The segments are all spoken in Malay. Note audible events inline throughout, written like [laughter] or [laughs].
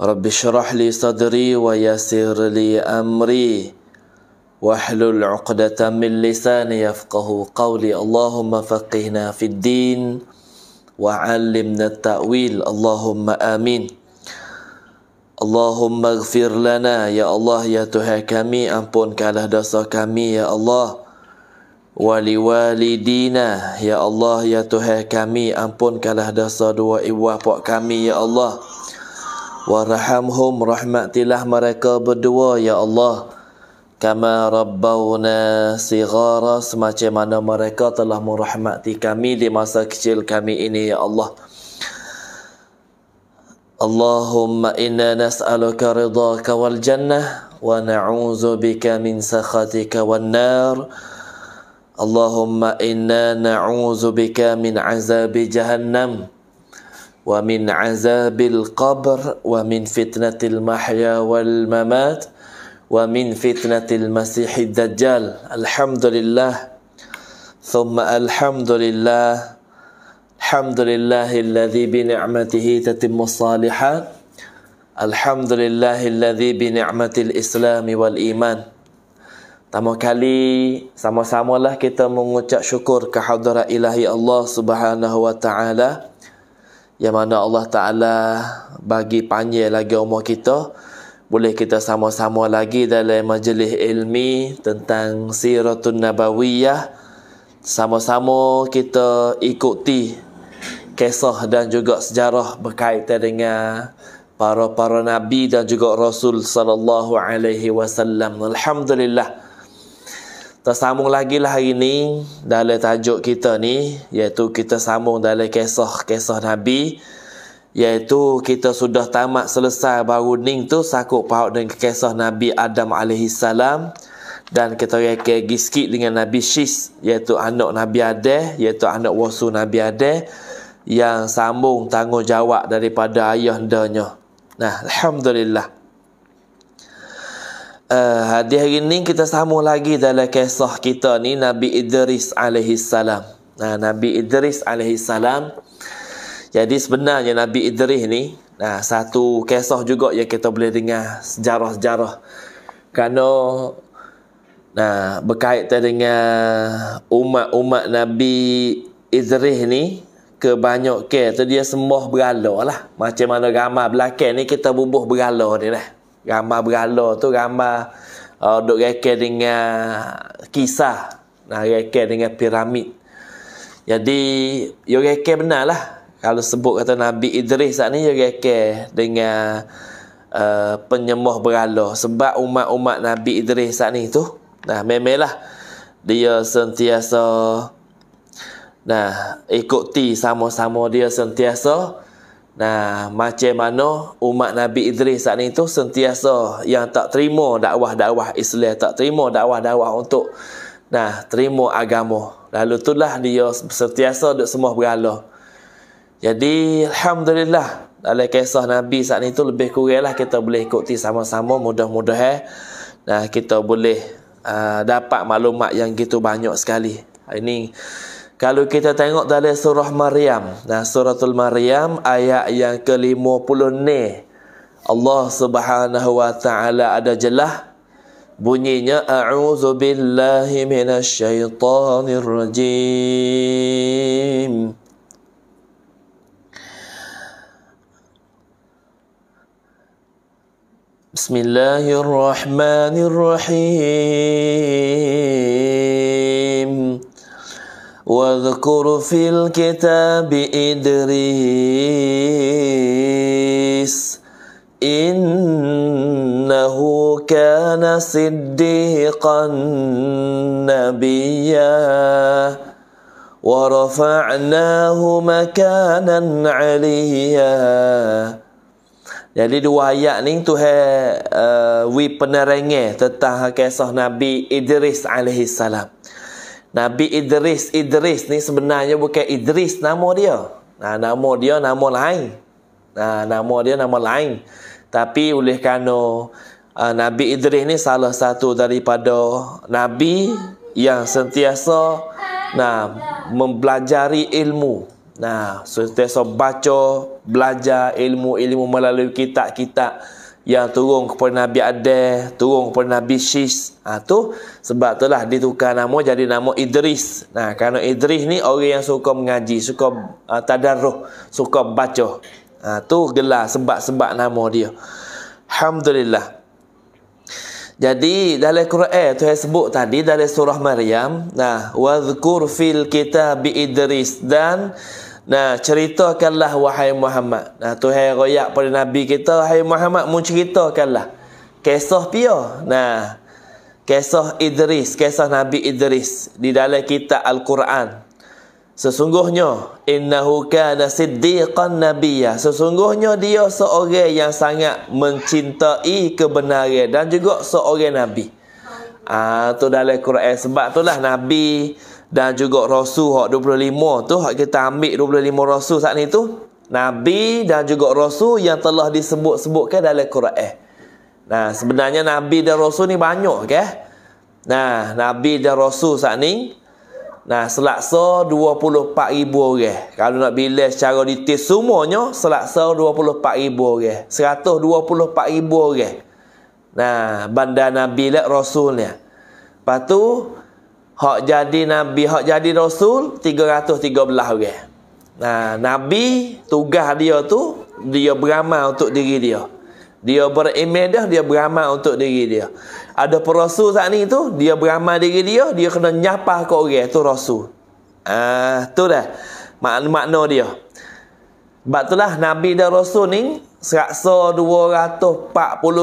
رب اشرح لي صدري ويسر لي امري واحلل عقدة من لساني يفقه قولي اللهم فقهنا في الدين وعلمنا التأويل اللهم آمين اللهم اغفر لنا يا الله يا تهي كمي أمبون كاله دوسو كمي يا الله ولوالدينا يا الله يا تهي كمي أمبون كاله دوسو دو إبوا كمي يا الله يا الله Warhamhum rahmatilah mereka berdua ya Allah Kama rabbawna sigara semacam mana mereka telah merahmati kami di masa kecil kami ini ya Allah Allahumma inna nas'aluka ridhaka wal jannah wa na'udzu bika min sakhatika wan nar Allahumma inna na'udzu bika min azabi jahannam ومن عذاب القبر ومن فتنة المحيا والممات ومن فتنة المسيح الدجال الحمد لله ثم الحمد لله الحمد لله الذي بنعمته تتم الصالحات الحمد لله الذي بنعمة الإسلام والإيمان Pertama kali sama-samalah kita mengucap syukur kehadrat ilahi Allah Subhanahu wa taala yang mana Allah Ta'ala bagi panjang lagi umur kita boleh kita sama-sama lagi dalam majlis ilmi tentang siratun nabawiyah sama-sama kita ikuti kisah dan juga sejarah berkaitan dengan para-para nabi dan juga Rasul sallallahu alaihi wasallam. Alhamdulillah. Tersambung lagi lah hari ni dalam tajuk kita ni iaitu kita sambung dalam kisah-kisah Nabi iaitu kita sudah tamat selesai baru ni tu sakuk paut dengan kisah Nabi Adam alaihi salam dan kita reka sikit dengan Nabi Shis iaitu anak Nabi Adeh iaitu anak wasu Nabi Adeh yang sambung tanggungjawab daripada ayah dia. Nah, Alhamdulillah uh, di hari ini kita sambung lagi dalam kisah kita ni Nabi Idris alaihi salam. Nah Nabi Idris alaihi salam. Jadi sebenarnya Nabi Idris ni nah satu kisah juga yang kita boleh dengar sejarah-sejarah. Kerana nah berkaitan dengan umat-umat Nabi Idris ni kebanyakan tu dia sembah berhala lah. Macam mana gambar belakang ni kita bubuh berhala ni lah gambar berhala tu gambar uh, duk reka dengan kisah. Nah, reka dengan piramid. Jadi, yo reka benar lah. Kalau sebut kata Nabi Idris saat ni, yo reka dengan uh, penyembah berhala. Sebab umat-umat Nabi Idris saat ni tu, nah memelah dia sentiasa nah ikuti sama-sama dia sentiasa Nah, macam mana umat Nabi Idris saat ini tu sentiasa yang tak terima dakwah-dakwah Islam, tak terima dakwah-dakwah untuk nah terima agama. Lalu itulah dia sentiasa duduk semua beralah. Jadi, Alhamdulillah, dalam kisah Nabi saat ini tu lebih kuranglah kita boleh ikuti sama-sama mudah-mudahan. Nah, kita boleh uh, dapat maklumat yang gitu banyak sekali. Ini... Kalau kita tengok dalam surah Maryam, nah suratul Maryam ayat yang ke-50 ni. Allah Subhanahu wa taala ada jelah bunyinya a'udzu billahi minasyaitonir rajim. Bismillahirrahmanirrahim. واذكر في الكتاب ادريس انه siddiqan Nabiyya, نبيا ورفعناه مكانا عليا Jadi dua ayat ni tu uh, eh, we penerengnya tentang kisah Nabi Idris alaihi salam. Nabi Idris Idris ni sebenarnya bukan Idris nama dia. Nah nama dia nama lain. Nah nama dia nama lain. Tapi oleh kerana uh, Nabi Idris ni salah satu daripada nabi yang sentiasa nah mempelajari ilmu. Nah sentiasa baca, belajar ilmu-ilmu melalui kitab-kitab yang turun kepada Nabi Adel, turun kepada Nabi Shish. Ha, tu sebab itulah ditukar nama jadi nama Idris. Nah, kerana Idris ni orang yang suka mengaji, suka uh, ha, tadarruh, suka baca. Ha, tu gelar sebab-sebab nama dia. Alhamdulillah. Jadi dalam Quran tu saya sebut tadi dari surah Maryam. Nah, wazkur fil kitab Idris dan Nah, ceritakanlah wahai Muhammad. Nah, Tuhan royak pada Nabi kita, wahai Muhammad, mu ceritakanlah. Kisah pia. Nah, kisah Idris, kisah Nabi Idris di dalam kitab Al-Quran. Sesungguhnya, innahu kana siddiqan nabiyya. Sesungguhnya dia seorang yang sangat mencintai kebenaran dan juga seorang nabi. Ah, tu dalam Quran sebab itulah nabi dan juga rasul hak 25 tu hak kita ambil 25 rasul saat ni tu nabi dan juga rasul yang telah disebut-sebutkan dalam Quran. Eh. Nah, sebenarnya nabi dan rasul ni banyak ke? Okay? Nah, nabi dan rasul saat ni nah Selasa 24,000 orang. Kalau nak bila secara detail semuanya Selasa 24,000 orang. 124,000 orang. Nah, bandar nabi lah rasulnya. Lepas tu Hak jadi Nabi, hak jadi Rasul, 313 orang. Nah, Nabi tugas dia tu, dia beramal untuk diri dia. Dia berimedah, dia beramal untuk diri dia. Ada perasul saat ni tu, dia beramal diri dia, dia kena nyapah ke orang, tu Rasul. Ah, tu dah, makna, makna dia. Sebab tu lah, Nabi dan Rasul ni, seraksa 240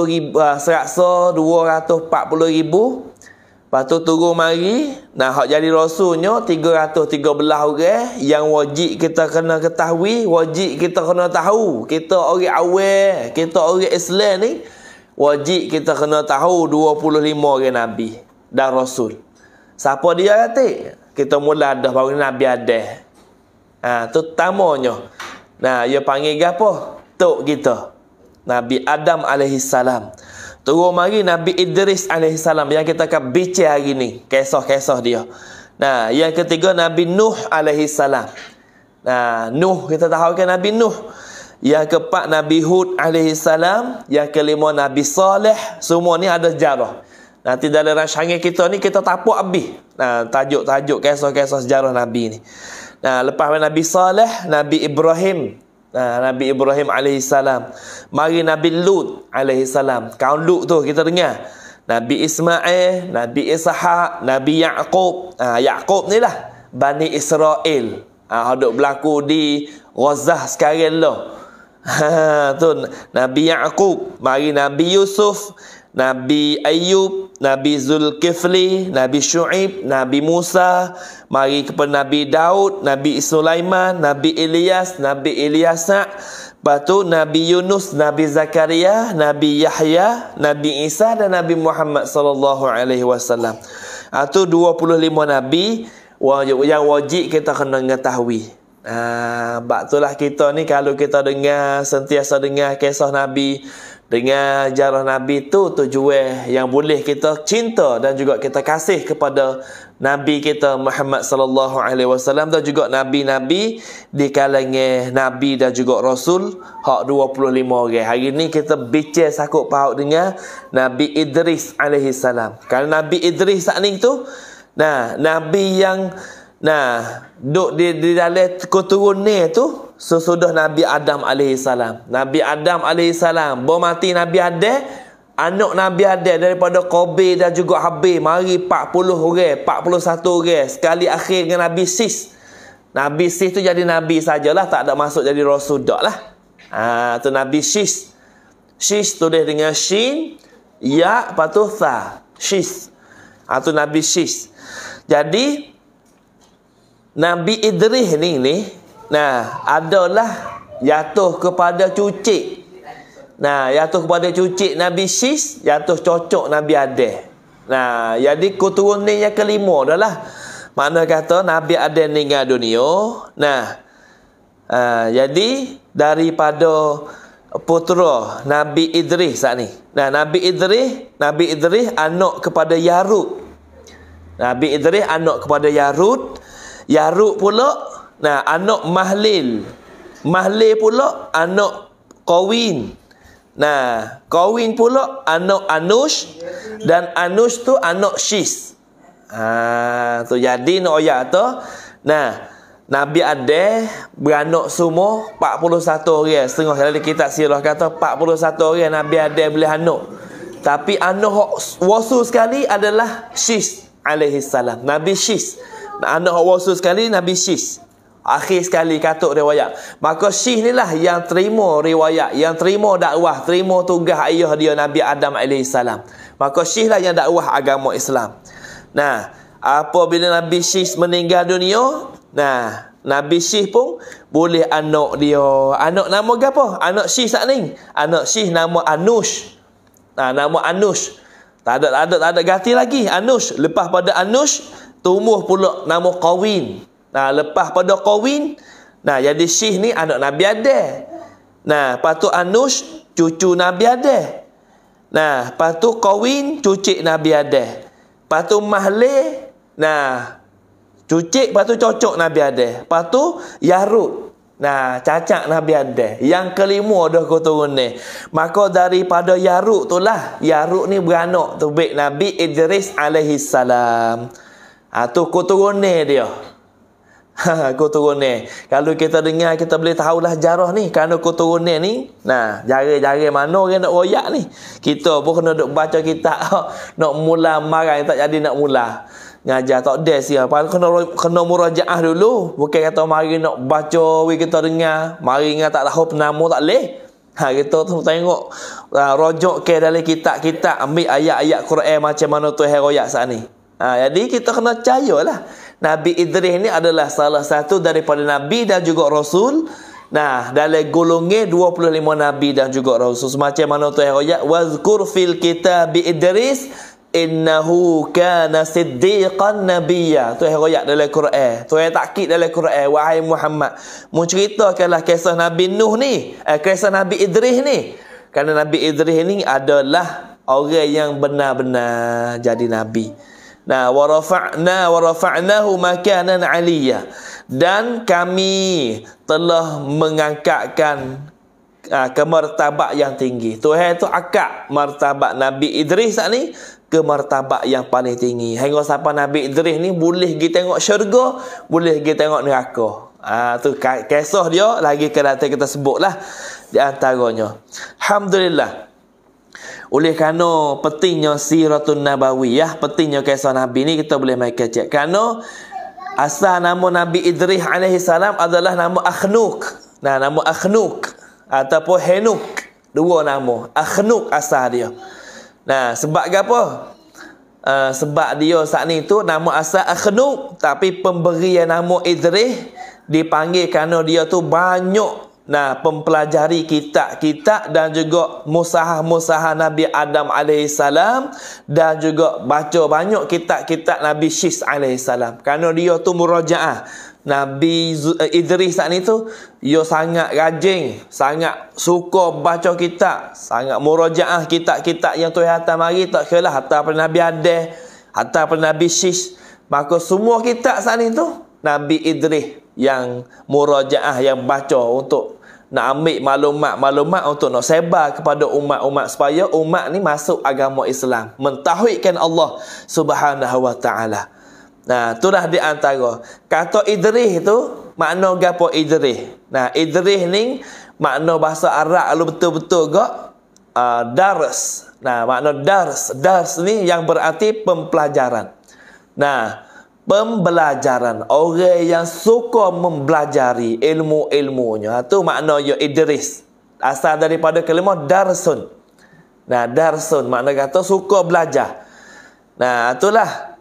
ribu, uh, seraksa 240 ribu Lepas tu turun mari, nah hak jadi rasulnya 313 orang okay? yang wajib kita kena ketahui, wajib kita kena tahu. Kita orang awal, kita orang Islam ni wajib kita kena tahu 25 orang nabi dan rasul. Siapa dia kata? Kita mula dah baru nabi ada. Ha, tu tamonyo. Nah, dia panggil apa? Tok kita. Nabi Adam alaihi salam. Turun mari Nabi Idris AS yang kita akan bincang hari ni. Kisah-kisah dia. Nah, yang ketiga Nabi Nuh AS. Nah, Nuh kita tahu kan Nabi Nuh. Yang keempat Nabi Hud AS. Yang kelima Nabi Saleh. Semua ni ada sejarah. Nanti dalam rasyangan kita ni kita tapuk habis. Nah, tajuk-tajuk kisah-kisah sejarah Nabi ni. Nah, lepas Nabi Saleh, Nabi Ibrahim Ah, Nabi Ibrahim AS. Mari Nabi Lut AS. kau Lut tu kita dengar. Nabi Ismail, Nabi Ishaq, Nabi Ya'qub. Ha, Ya'qub ni lah. Bani Israel. Ha, ah, Haduk berlaku di Gaza sekarang lo, [laughs] Ha, tu Nabi Ya'qub. Mari Nabi Yusuf. Nabi Ayub, Nabi Zulkifli, Nabi Shu'ib, Nabi Musa, mari kepada Nabi Daud, Nabi Sulaiman, Nabi Ilyas, Nabi Ilyasa, batu Nabi Yunus, Nabi Zakaria, Nabi Yahya, Nabi Isa dan Nabi Muhammad sallallahu alaihi wasallam. Atu ah, 25 nabi yang wajib kita kena mengetahui. Ah, uh, itulah kita ni kalau kita dengar sentiasa dengar kisah nabi dengan jarah Nabi tu tujuan yang boleh kita cinta dan juga kita kasih kepada Nabi kita Muhammad sallallahu alaihi wasallam dan juga nabi-nabi di kalangan nabi dan juga rasul hak 25 orang. Hari ini kita bincang sakut paut dengan Nabi Idris alaihi salam. Kalau Nabi Idris saat ni tu nah nabi yang nah duk di, di dalam keturunan tu sesudah Nabi Adam AS. Nabi Adam AS, bom mati Nabi Adam, anak Nabi Adam daripada Qabir dan juga Habib, mari 40 orang, 41 orang, sekali akhir dengan Nabi Sis. Nabi Sis tu jadi Nabi sajalah, tak ada masuk jadi Rasul tak lah. Ha, tu Nabi Sis. Sis tulis dengan Shin, Ya, lepas tu Tha. Sis. Ha, tu Nabi Sis. Jadi, Nabi Idris ni, ni Nah, adalah jatuh kepada cucik. Nah, jatuh kepada cucik Nabi Sis, jatuh cocok Nabi Adeh. Nah, jadi keturun ni yang kelima adalah mana kata Nabi Adeh meninggal dunia. Nah, uh, jadi daripada putera Nabi Idris saat ni. Nah, Nabi Idris, Nabi Idris anak kepada Yarut. Nabi Idris anak kepada Yarut. Yarut pula Nah, anak mahlil. Mahlil pula anak kawin. Nah, kawin pula anak anus, dan anus tu anak shis. Ah, tu jadi nak ayat tu. Nah, Nabi ada beranak semua 41 orang. Setengah kali kita silah kata 41 orang Nabi ada boleh anak. Tapi anak wasu sekali adalah Shis alaihi salam. Nabi Shis. Anak wasu sekali Nabi Shis. Akhir sekali katuk riwayat. Maka syih ni lah yang terima riwayat. Yang terima dakwah. Terima tugas ayah dia Nabi Adam AS. Maka syih lah yang dakwah agama Islam. Nah, apabila Nabi Syih meninggal dunia. Nah, Nabi Syih pun boleh anak dia. Anak nama ke apa? Anak Syih saat ni. Anak Syih nama Anush. Nah, nama Anush. Tak ada, tak ada, tak ada ganti lagi. Anush. Lepas pada Anush, tumbuh pula nama Qawin. Nah, lepas pada kawin, nah jadi Syih ni anak Nabi ada. Nah, patu Anus cucu Nabi ada. Nah, patu kawin cucu Nabi ada. Patu Mahle, nah cucu patu cocok Nabi ada. Patu yarut, Nah, cacak Nabi ada. Yang kelima dah aku turun ni. Maka daripada yaruk tu lah. Yaruk ni beranak tu. Baik Nabi Idris alaihissalam. Ha, tu aku turun ni dia. Ha, [laughs] turunnya. Kalau kita dengar, kita boleh tahulah jarah ni. Kerana kau turunnya ni, nah, jari-jari mana orang nak royak ni. Kita pun kena duk baca kita [laughs] nak mula marah tak jadi nak mula. Ngajar tak ada ya. siap. Kena, kena murajaah dulu. Bukan kata mari nak baca, we kita dengar. Mari ingat tak tahu penama tak boleh. Ha, kita tu tengok uh, rojok ke dalam kitab-kitab ambil ayat-ayat Quran macam mana tu heroyak saat ni. Ha, jadi kita kena cayalah. lah. Nabi Idris ni adalah salah satu daripada Nabi dan juga Rasul. Nah, dalam golongnya 25 Nabi dan juga Rasul. semacam mana tu ayat? Wazkur fil kitabi Idris. Innahu kana siddiqan nabiyya. Tu ayat dalam Quran. Tu ayat takkit dalam Quran. Wahai Muhammad. Menceritakanlah kisah Nabi Nuh ni. Eh, kisah Nabi Idris ni. Kerana Nabi Idris ni adalah orang yang benar-benar jadi Nabi. Nah, warafa'na warafa'nahu makanan aliyya. Dan kami telah mengangkatkan uh, ah, ke martabat yang tinggi. Tu itu akak martabat Nabi Idris saat ni ke martabat yang paling tinggi. Hingga siapa Nabi Idris ni boleh pergi tengok syurga, boleh pergi tengok neraka. Ah tu kisah dia lagi kereta kita sebutlah di antaranya. Alhamdulillah. Oleh kerana pentingnya siratun ya pentingnya kisah Nabi ni kita boleh mai kecek. Kerana asal nama Nabi Idris alaihi salam adalah nama Akhnuk. Nah, nama Akhnuk ataupun Henuk. Dua nama. Akhnuk asal dia. Nah, sebab apa? Uh, sebab dia saat ni tu nama asal Akhnuk. Tapi pemberian nama Idris dipanggil kerana dia tu banyak Nah, mempelajari kitab-kitab dan juga musahah-musahah Nabi Adam AS dan juga baca banyak kitab-kitab Nabi Syis AS. Kerana dia tu murajaah. Nabi eh, Idris saat itu, tu, dia sangat rajin, sangat suka baca kitab, sangat murajaah kitab-kitab yang tu hatta mari tak kira hatta pada Nabi Adeh, hatta pada Nabi Syis. Maka semua kitab saat itu Nabi Idris yang murajaah yang baca untuk nak ambil maklumat-maklumat untuk nak sebar kepada umat-umat supaya umat ni masuk agama Islam mentauhidkan Allah Subhanahu wa taala. Nah, itulah di antara kata Idris tu makna gapo Idris. Nah, Idris ni makna bahasa Arab lu betul-betul gak uh, dars. Nah, makna dars, dars ni yang berarti pembelajaran. Nah, pembelajaran orang yang suka mempelajari ilmu-ilmunya ha, tu makna yo Idris asal daripada kalimah darsun nah darsun makna kata suka belajar nah itulah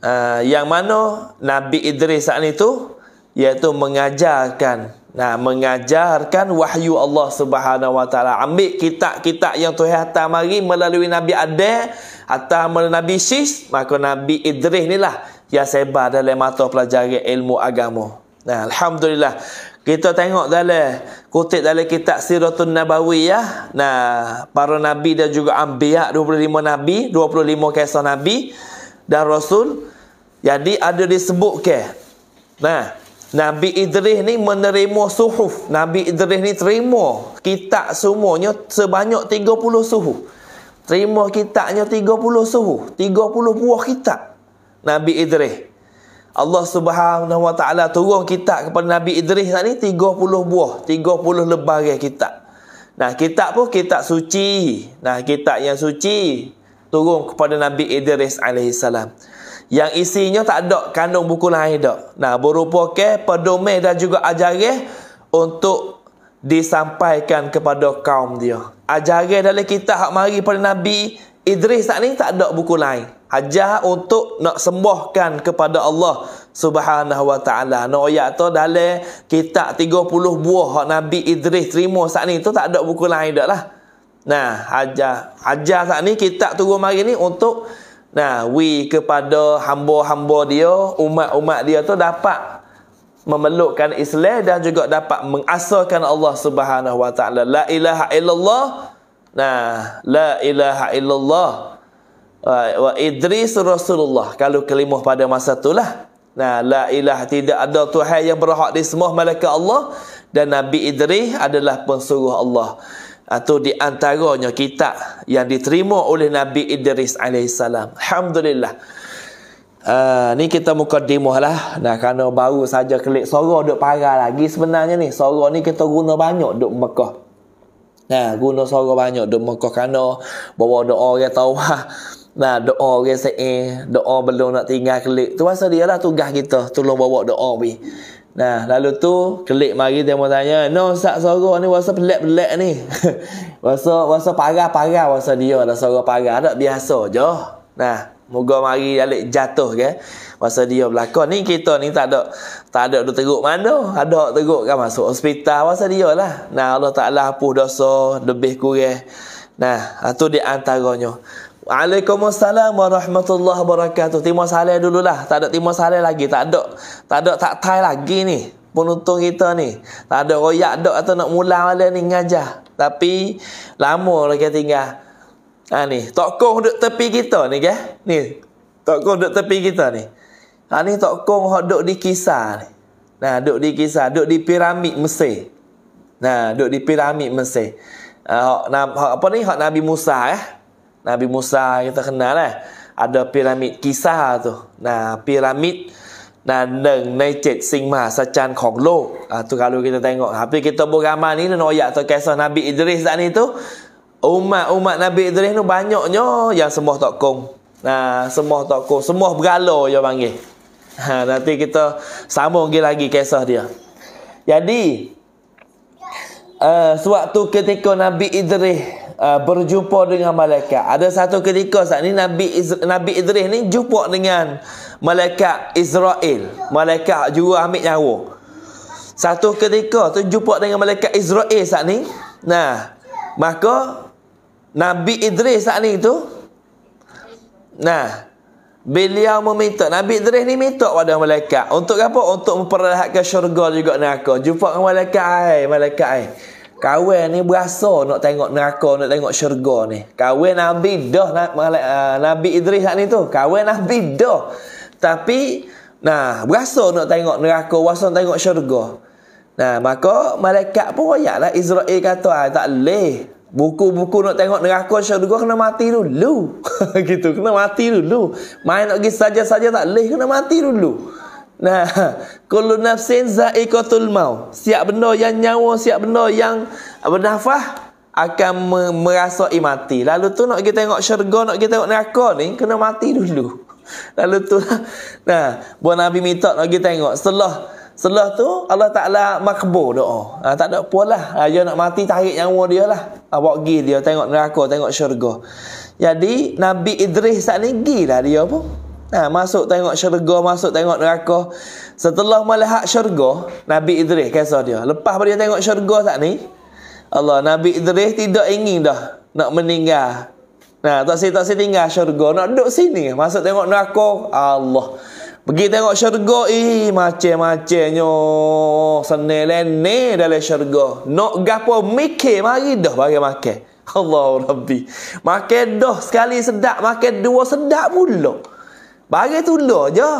uh, yang mana Nabi Idris saat itu iaitu mengajarkan nah mengajarkan wahyu Allah Subhanahu wa taala ambil kitab-kitab yang Tuhan hantar mari melalui Nabi Adam atau melalui Nabi Sis maka Nabi Idris inilah yang sebar dalam mata pelajari ilmu agama. Nah, alhamdulillah kita tengok dalam kutip dalam kitab Siratul Nabawi ya. Nah, para nabi dan juga anbiya 25 nabi, 25 kisah nabi dan rasul. Jadi ada disebut ke. Nah, Nabi Idris ni menerima suhuf. Nabi Idris ni terima kitab semuanya sebanyak 30 suhuf. Terima kitabnya 30 suhu. 30 buah kitab. Nabi Idris. Allah Subhanahu Wa Taala turun kitab kepada Nabi Idris tadi 30 buah, 30 lembaran kitab. Nah, kitab pun kitab suci. Nah, kitab yang suci turun kepada Nabi Idris alaihi salam. Yang isinya tak ada kandung buku lain dah. Nah, berupa ke pedomen dan juga ajaran untuk disampaikan kepada kaum dia. Ajaran dalam kitab hak mari pada Nabi Idris tak ni tak ada buku lain. Hajah untuk nak sembahkan kepada Allah Subhanahu Wa Taala. Nak ayat tu dalam kitab 30 buah hak Nabi Idris terima saat ni tu tak ada buku lain dah lah. Nah, hajah hajah saat ni kitab turun mari ni untuk nah wi kepada hamba-hamba dia, umat-umat dia tu dapat memelukkan Islam dan juga dapat mengasahkan Allah Subhanahu Wa Taala. La ilaha illallah Nah, la ilaha illallah ah, wa Idris Rasulullah. Kalau kelimah pada masa itulah. Nah, la ilaha tidak ada Tuhan yang berhak di semua malaikat Allah dan Nabi Idris adalah pensuruh Allah. Atau ah, di antaranya kita yang diterima oleh Nabi Idris alaihissalam. Alhamdulillah. Uh, ni kita mukadimah lah. Nah, kerana baru saja klik sorok duk parah lagi sebenarnya ni. Sorok ni kita guna banyak duk Mekah. Nah, guna suara banyak duk mekah kana bawa doa orang tawah. Nah, doa orang se'e, doa belum nak tinggal klik. Tu masa dia lah tugas kita, tolong bawa doa ni. Nah, lalu tu klik mari dia tanya, "No, sak suara ni rasa pelak-pelak ni." [laughs] Rasa rasa parah-parah rasa dia lah suara parah, tak biasa je. Nah, moga mari alik jatuh ke. Okay? masa dia berlakon ni kita ni tak ada tak ada dok teruk mana ada teruk kan masuk hospital masa dia lah nah Allah Taala hapus dosa lebih kurang nah itu ha, di antaranya Assalamualaikum warahmatullahi wabarakatuh. Timur salam dululah. Tak ada timur salam lagi, tak ada. Tak ada tak tai lagi ni. Penonton kita ni. Tak ada royak dok atau nak mula balik ni ngajar. Tapi lama lagi tinggal. Ha ni, tokong duk tepi kita ni ke? Ni. Tokong duk tepi kita ni. Ha ni tok kong hok duk di kisah ni. Nah, duk di kisah, duk di piramid Mesir. Nah, duk di piramid Mesir. Uh, hok, na, hok, apa ni hok Nabi Musa eh. Nabi Musa kita kenal eh. Ada piramid kisah tu. Nah, piramid nah neng nai cet sing mah sajan kong lo. Uh, tu kalau kita tengok. Tapi kita beramal ni nak oyak tu kisah Nabi Idris saat ni tu. Umat-umat Nabi Idris tu banyaknya yang semua tokong. Nah, semua tokong, semua bergalo yang panggil. Ha, nanti kita sambung lagi, lagi kisah dia. Jadi, uh, sewaktu ketika Nabi Idris uh, berjumpa dengan malaikat. Ada satu ketika saat ini Nabi, Izz, Nabi Idris ni jumpa dengan malaikat Israel. Malaikat juga ambil nyawa. Satu ketika tu jumpa dengan malaikat Israel saat ini. Nah, maka Nabi Idris saat ni tu. Nah, Beliau meminta Nabi Idris ni minta pada malaikat Untuk apa? Untuk memperlihatkan syurga juga neraka Jumpa dengan malaikat air Malaikat air Kawan ni berasa nak tengok neraka Nak tengok syurga ni Kawan Nabi dah eh, Nabi Idris ni tu Kawan Nabi dah Tapi Nah berasa nak tengok neraka Berasa nak tengok syurga Nah maka malaikat pun royak lah Israel kata ah, tak leh Buku-buku nak tengok neraka syurga kena mati dulu. [laughs] gitu, kena mati dulu. Main nak pergi saja-saja tak leh kena mati dulu. Nah, [laughs] kullu nafsin za'iqatul maut. Siap benda yang nyawa, siap benda yang bernafas akan merasai mati. Lalu tu nak kita tengok syurga, nak kita tengok neraka ni kena mati dulu. [laughs] Lalu tu lah. nah, buat Nabi minta nak kita tengok setelah Setelah tu Allah Taala makbul doa. Ha, tak ada puaslah. Ha, dia nak mati tarik nyawa dia lah. Ha, bawa pergi dia tengok neraka, tengok syurga. Jadi Nabi Idris saat ni gilah dia pun. Ha, masuk tengok syurga, masuk tengok neraka. Setelah melihat syurga, Nabi Idris kisah dia. Lepas dia tengok syurga saat ni, Allah Nabi Idris tidak ingin dah nak meninggal. Nah, ha, tak sini tak sini tinggal syurga, nak duduk sini. Masuk tengok neraka, Allah. Pergi tengok syurga ih, macam-macamnya senel ni dalam syurga. Nak gapo mikir mari dah bagi makan. Allah Rabbi. Makan dah sekali sedap, makan dua sedap pula. Bagi tu lah je.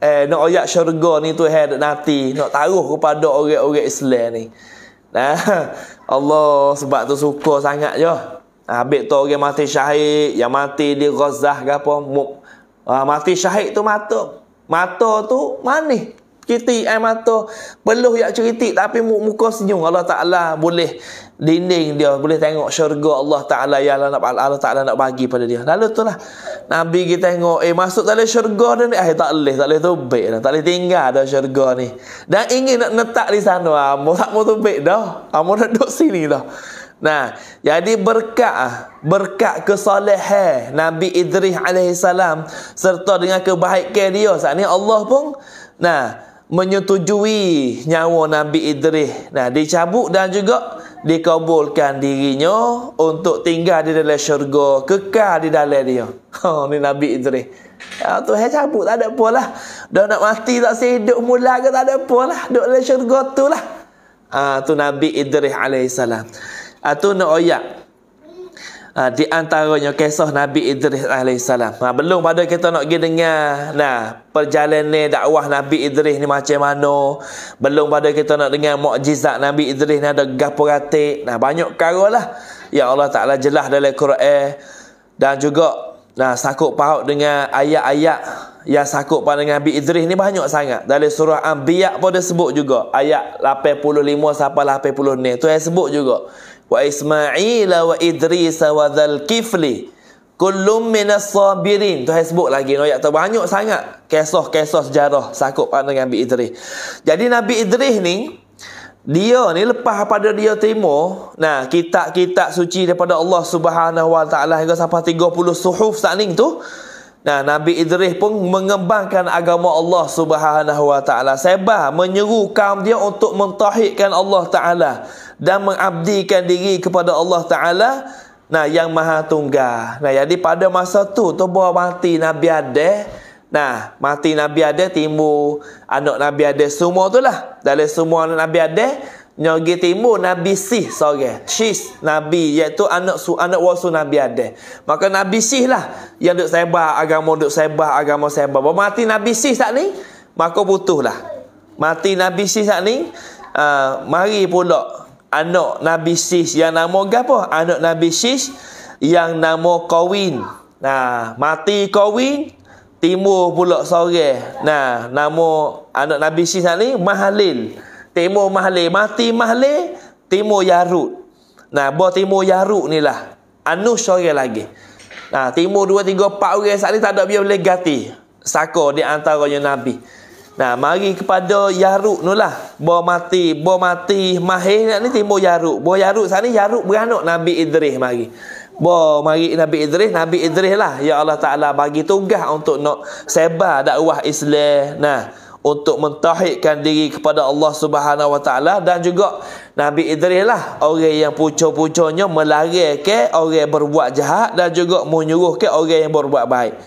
Eh, nak ayat syurga ni tu head nanti. Nak taruh kepada orang-orang Islam ni. Nah, [laughs] Allah sebab tu suka sangat je. Habis tu orang mati syahid, yang mati di Ghazah ke apa. Ah, mati syahid tu matuk. Mata tu manis. Kiti air eh, mata. Peluh yang ceritik tapi muka senyum. Allah Ta'ala boleh dinding dia. Boleh tengok syurga Allah Ta'ala yang Allah, nak, Allah Ta'ala nak bagi pada dia. Lalu tu lah. Nabi kita tengok. Eh masuk tak boleh syurga dia ni. Eh tak boleh. Tak boleh tubik dah. Tak boleh tinggal dah syurga ni. Dan ingin nak letak di sana. Amor ah, tak mau tu tubik dah. Amor ah, nak duduk sini dah. Nah, jadi berkat ah, berkat kesolehan Nabi Idris alaihi salam serta dengan kebaikan dia saat ni Allah pun nah menyetujui nyawa Nabi Idris. Nah, dicabut dan juga dikabulkan dirinya untuk tinggal di dalam syurga kekal di dalam dia. Ha oh, ni Nabi Idris. Ya tu hai cabut tak ada polah, Dah nak mati tak sehidup mula ke tak ada polah, dok dalam syurga tu lah. Ah tu Nabi Idris alaihi salam atau nak oyak Ha, di antaranya kisah Nabi Idris AS. Ha, ah, belum pada kita nak pergi dengar nah, perjalanan dakwah Nabi Idris ni macam mana. Belum pada kita nak dengar mukjizat Nabi Idris ni ada gapuratik. Nah, banyak kara lah. Ya Allah Ta'ala jelas dalam Quran. Dan juga nah, sakut paut dengan ayat-ayat yang sakut pada Nabi Idris ni banyak sangat. Dari surah Ambiak pun dia sebut juga. Ayat 85 sampai 80 ni. Tu yang sebut juga. Ismail, وإسماعيل وإدريس وذا الكفل كل من الصابرين tu hai sebut lagi Noyak tu banyak sangat kisah-kisah sejarah sakup pada Nabi Idris jadi Nabi Idris ni dia ni lepas pada dia terima nah kitab-kitab suci daripada Allah Subhanahu Wa Taala hingga sampai 30 suhuf saling tu Nah Nabi Idris pun mengembangkan agama Allah Subhanahu Wa Taala sebab menyeru kaum dia untuk mentauhidkan Allah Taala dan mengabdikan diri kepada Allah Taala nah yang maha tunggal nah jadi pada masa tu tu bawa mati Nabi Adam nah mati Nabi Adam timbul anak Nabi Adam semua tu lah dari semua anak Nabi Adam Nyogi timu Nabi Sih seorang. sih Nabi iaitu anak su anak wasu Nabi Adam. Maka Nabi Sih lah yang duk sebar agama duk sebar agama sebar. bawa mati Nabi Sih sat ni, maka butuh lah. Mati Nabi Sih sat ni, uh, mari pula anak Nabi Sis yang nama apa? Anak Nabi Sis yang nama Kawin. Nah, mati Kawin, timur pula sore. Nah, nama anak Nabi Sis ni Mahalil. Timur Mahalil, mati Mahalil, timur yarut. Nah, buat timur yarut ni lah. anu sore lagi. Nah, timur dua, tiga, empat orang saat ni tak ada biar boleh ganti. Saka di antaranya Nabi. Nabi. Nah, mari kepada Yaruk ni lah. Bo mati, bo mati. Mahir ni, ni timbul Yaruk. Bo Yaruk sana, Yaruk beranak Nabi Idris mari. Bo mari Nabi Idris, Nabi Idris lah. Ya Allah Ta'ala bagi tugas untuk nak sebar dakwah Islam. Nah, untuk mentahidkan diri kepada Allah Subhanahu Wa Ta'ala dan juga Nabi Idris lah orang yang pucuk-pucuknya melarang ke orang berbuat jahat dan juga menyuruh ke orang yang berbuat baik.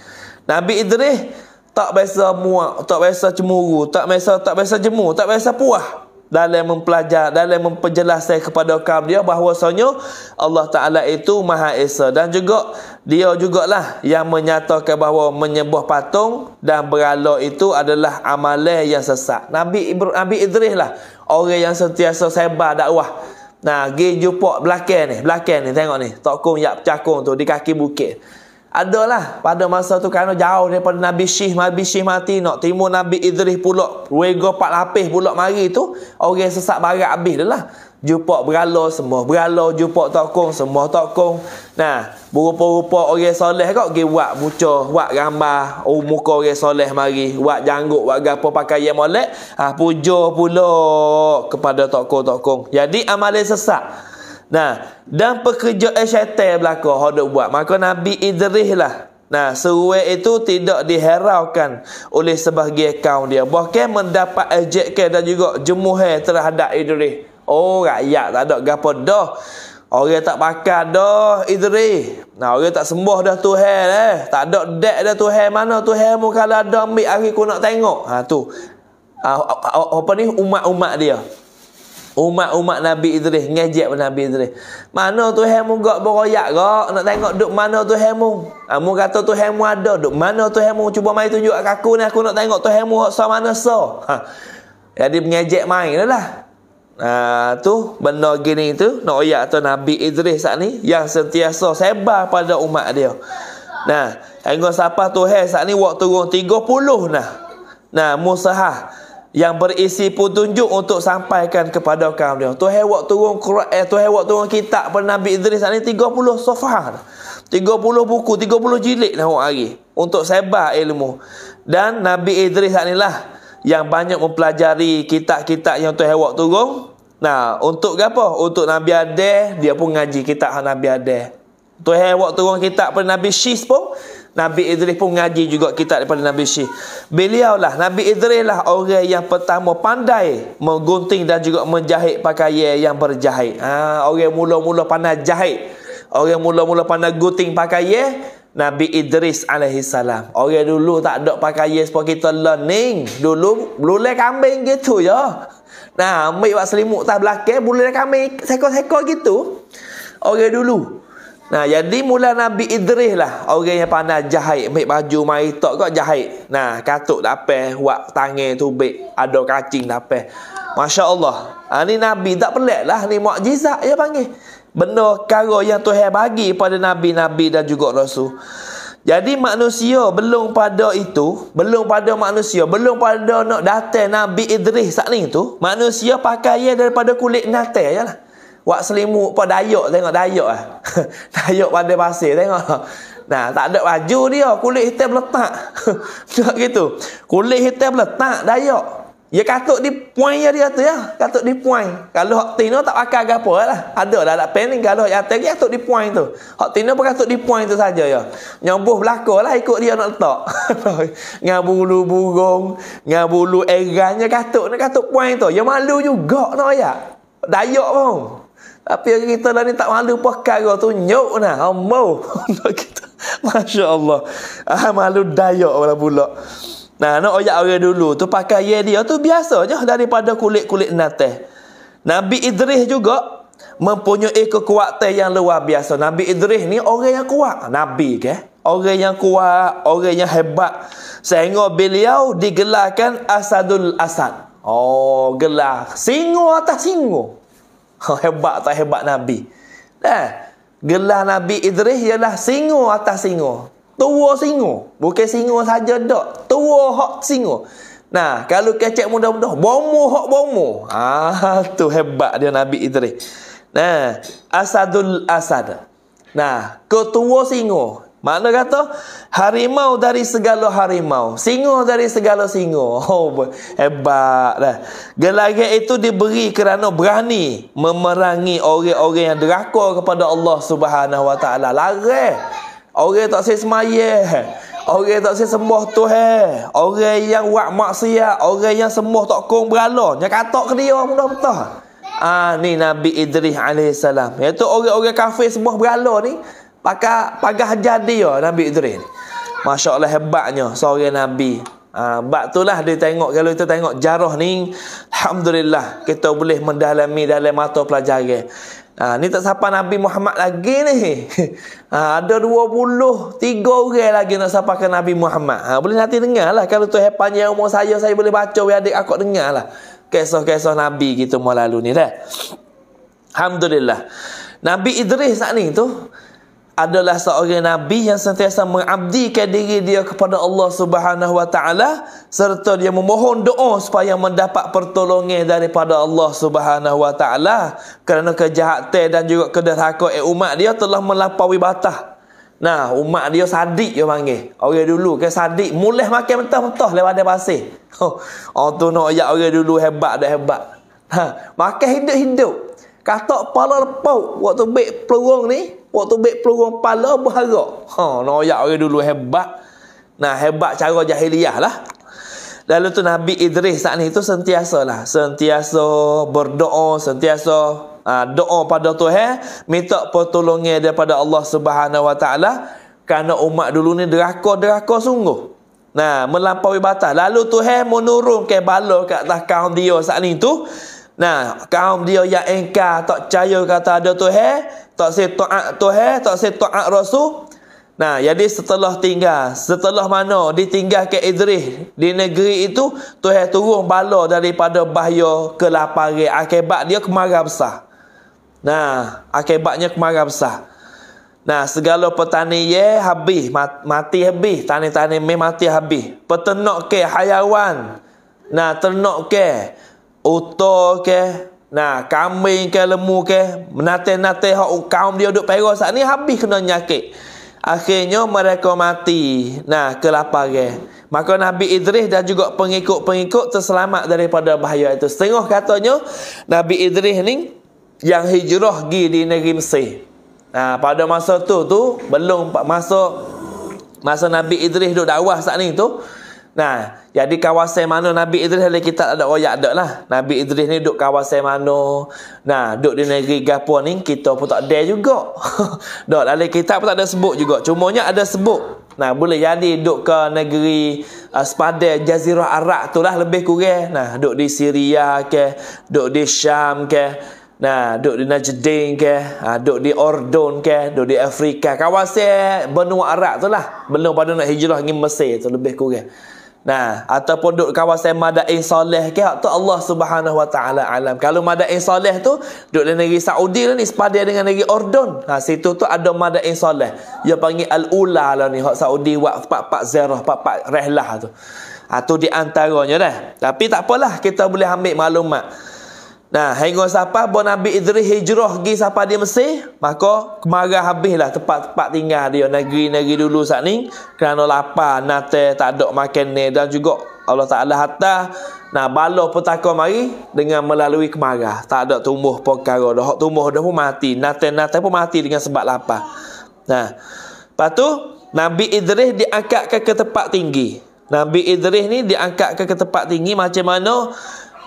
Nabi Idris tak biasa muak, tak biasa cemuru, tak biasa tak biasa jemu, tak biasa puah dalam mempelajar dalam memperjelaskan kepada kaum dia bahawasanya Allah Taala itu Maha Esa dan juga dia juga lah yang menyatakan bahawa menyembah patung dan berhala itu adalah amalan yang sesat. Nabi Ibrahim Nabi Idris lah orang yang sentiasa sebar dakwah. Nah, pergi jumpa belakang ni, belakang ni tengok ni, tokong yak cakung tu di kaki bukit adalah pada masa tu kerana jauh daripada Nabi Syih Nabi Syih mati nak timu Nabi Idris pula Wego Pak Lapis pula mari tu orang sesak barat habis dia lah jumpa berala semua berala jumpa tokong semua tokong nah berupa-rupa orang soleh kok pergi buat muca buat gambar oh, muka orang soleh mari buat janggut buat gapa pakai yang molek ah pujo pula kepada tokong-tokong jadi amalan sesak Nah, dan pekerja eh, syaitan belaka hendak buat. Maka Nabi Idris lah. Nah, seruai itu tidak diheraukan oleh sebahagian kaum dia. Bahkan mendapat ejekan dan juga jemuhan terhadap Idris. Oh, rakyat tak ada gapa dah. Orang tak pakai dah Idris. Nah, orang tak sembuh dah Tuhan eh. Tak ada dek dah Tuhan. Mana Tuhan mu kalau ada ambil hari ku nak tengok. Ha tu. Ha, apa ni umat-umat dia. Umat-umat Nabi Idris ngejek Nabi Idris. Mana tu mu gak beroyak gak nak tengok duk mana tu mu? Amu ha, kata tu mu ada, duk mana tu mu cuba mai tunjuk kat aku ni aku nak tengok tu mu hak so mana so. Ha. Jadi mengejek main lah. Ah uh, tu benda gini tu nak oyak tu Nabi Idris saat ni yang sentiasa sebar pada umat dia. Nah, tengok siapa tu Tuhan saat ni waktu 30 nah. Nah, Musa yang berisi petunjuk untuk sampaikan kepada kaum dia. Tuhan awak turun Quran, eh, Tuhan awak turun kitab pada Nabi Idris ni 30 safar. 30 buku, 30 jilid lah awak hari untuk sebar ilmu. Dan Nabi Idris ni lah yang banyak mempelajari kitab-kitab yang Tuhan awak turun. Nah, untuk apa? Untuk Nabi Adel, dia pun ngaji kitab Nabi Adel. Tuhan awak turun kitab pada Nabi Shis pun, Nabi Idris pun ngaji juga kita daripada Nabi Syih. Beliau lah, Nabi Idris lah orang yang pertama pandai menggunting dan juga menjahit pakaian yang berjahit. Ha, orang mula-mula pandai jahit. Orang mula-mula pandai gunting pakaian. Nabi Idris alaihi salam. Orang dulu tak ada pakaian sebab kita learning. Dulu boleh kambing gitu ya. Nah, ambil buat selimut tak belakang, boleh kambing seko-seko gitu. Orang dulu. Nah, jadi mula Nabi Idris lah orang yang pandai jahit, ambil baju mai tok kok jahit. Nah, katuk dak wak tangan tubik, ada kacing dak Masya-Allah. Ha, ni Nabi tak pelik lah ni mukjizat ya panggil. Benda karo yang Tuhan bagi pada nabi-nabi dan juga rasul. Jadi manusia belum pada itu, belum pada manusia, belum pada nak datang Nabi Idris saat ni tu, manusia pakaian daripada kulit natal jelah. Ya lah. Wak selimut pun dayak tengok dayak eh. ah, [laughs] dayak pada pasir tengok. Nah, tak ada baju dia. Kulit hitam letak. macam [laughs] gitu. Kulit hitam letak dayak. Ya katuk di puan ya dia tu ya. Katuk di puan. Kalau hak tino tak pakai apa lah. Ada dah tak pening kalau hak yang ya katuk di puan tu. Hak tino pun katuk di puan tu saja ya. Nyambuh belakang lah ikut dia nak letak. [laughs] Ngan bulu burung. Ngan bulu erangnya katuk. Nak katuk puan tu. Ya malu juga nak no, ya. Dayak pun. Tapi kita lah ni tak malu pakai kau tu nyok nah. Hamba. [laughs] kita. Masya-Allah. Ah malu dayak wala pula. Nah, nak oyak orang dulu tu pakai dia tu biasa je daripada kulit-kulit nateh. Nabi Idris juga mempunyai kekuatan yang luar biasa. Nabi Idris ni orang yang kuat, nabi ke? Orang yang kuat, orang yang hebat. Sehingga beliau digelarkan Asadul Asad. Oh, gelar singa atas singa. Ha, hebat tak hebat Nabi. Nah, eh, gelar Nabi Idris ialah singo atas singo. Tua singo. Bukan singo saja dok. Tua hok singo. Nah, kalau kecek mudah-mudah, bomo hok bomo. Ah, ha, [laughs] tu hebat dia Nabi Idris. Nah, Asadul Asad. Nah, ketua singo. Makna kata harimau dari segala harimau, singa dari segala singa. [laughs] Oh, hebatlah. Gelaran itu diberi kerana berani memerangi orang-orang yang deraka kepada Allah Subhanahu Wa Taala. Lare. Orang tak sesmaye. Orang tak sesembah Tuhan. Orang yang buat maksiat, orang yang sembah tak kong berala. Jangan katak ke dia mudah betul. Ah ni Nabi Idris alaihissalam. Itu orang-orang kafir sembah berala ni pakai pagah jadi ya Nabi Idris. Masya Allah hebatnya seorang Nabi. Ha, ah, bak tu lah dia tengok kalau kita tengok jarah ni Alhamdulillah kita boleh mendalami dalam mata pelajar ha, ah, ni tak siapa Nabi Muhammad lagi ni ha, [laughs] ada 23 orang lagi nak siapa ke Nabi Muhammad ha, boleh nanti dengar lah kalau tu hepanya umur saya saya boleh baca biar adik aku dengar lah kisah-kisah Nabi kita mau lalu ni dah Alhamdulillah Nabi Idris tak ni tu adalah seorang nabi yang sentiasa mengabdikan diri dia kepada Allah Subhanahu wa taala serta dia memohon doa supaya mendapat pertolongan daripada Allah Subhanahu wa taala kerana kejahatan dan juga kederhakaan eh, umat dia telah melampaui batas. Nah, umat dia sadik dia panggil. Orang dulu ke kan sadik mulih makan mentah-mentah lewat dia pasir. [laughs] Oh, orang tu nak ayat orang dulu hebat dah hebat. Ha, makan hidup-hidup. Katak kepala lepau waktu baik peluang ni, Waktu baik peluang pala berharap. Ha, noyak orang dulu hebat. Nah, hebat cara jahiliah lah. Lalu tu Nabi Idris saat ni tu sentiasa lah. Sentiasa berdoa, sentiasa uh, doa pada tu eh. Minta pertolongan daripada Allah Subhanahu Wa Taala. Kerana umat dulu ni deraka-deraka sungguh. Nah, melampaui batas. Lalu tu eh ke bala kat atas kaum dia saat ni tu. Nah, kaum dia yang engkar tak percaya kata ada Tuhan, tak se taat Tuhan, tak se taat Rasul. Nah, jadi setelah tinggal, setelah mana ditinggal ke Idris di negeri itu, Tuhan turun bala daripada bahaya kelaparan akibat dia kemarau besar. Nah, akibatnya kemarau besar. Nah, segala petani ye habis, mati habis, tani-tani me mati habis. Peternak ke hayawan. Nah, ternak ke uto ke nah kambing ke lemu ke menate-nate hak kaum dia duk perah saat ni habis kena nyakit akhirnya mereka mati nah kelapa ke? Maka Nabi Idris dan juga pengikut-pengikut terselamat daripada bahaya itu. Setengah katanya, Nabi Idris ni yang hijrah pergi di negeri Mesir. Nah, pada masa tu tu belum masuk masa Nabi Idris duk dakwah saat ni tu, Nah, jadi kawasan mana Nabi Idris dalam kita ada royak ada lah. Nabi Idris ni duduk kawasan mana. Nah, duduk di negeri Gapur ni, kita pun tak ada juga. [laughs] Dok, dalam kita pun tak ada sebut juga. Cumanya ada sebut. Nah, boleh jadi duduk ke negeri uh, sepada Jazirah Arab tu lah lebih kurang. Nah, duduk di Syria ke, duduk di Syam ke. Nah, duduk di Najdin ke, ha, duduk di Ordon ke, duduk di Afrika. Kawasan benua Arab tu lah. Belum pada nak hijrah ke Mesir tu lebih kurang. Nah, ataupun duduk kawasan Madain Saleh ke, tu Allah Subhanahu Wa Taala alam. Kalau Madain Saleh tu duduk di negeri Saudi ni sepadan dengan negeri Ordon. Ha nah, situ tu ada Madain Saleh. Dia panggil Al-Ula lah ni, hak Saudi buat pak-pak ziarah, pak-pak rehlah tu. Ha tu di antaranya dah. Tapi tak apalah, kita boleh ambil maklumat. Nah, hingga siapa bon Nabi Idris hijrah pergi siapa di Mesir, maka kemarah habislah tempat-tempat tinggal dia negeri-negeri dulu saat ni kerana lapar, nate tak ada makan ni dan juga Allah Taala hatta nah bala petaka mari dengan melalui kemarah. Tak ada tumbuh perkara dah, hok tumbuh dah pun mati, nate-nate pun mati dengan sebab lapar. Nah, lepas tu Nabi Idris diangkat ke, tempat tinggi. Nabi Idris ni diangkat ke tempat tinggi macam mana?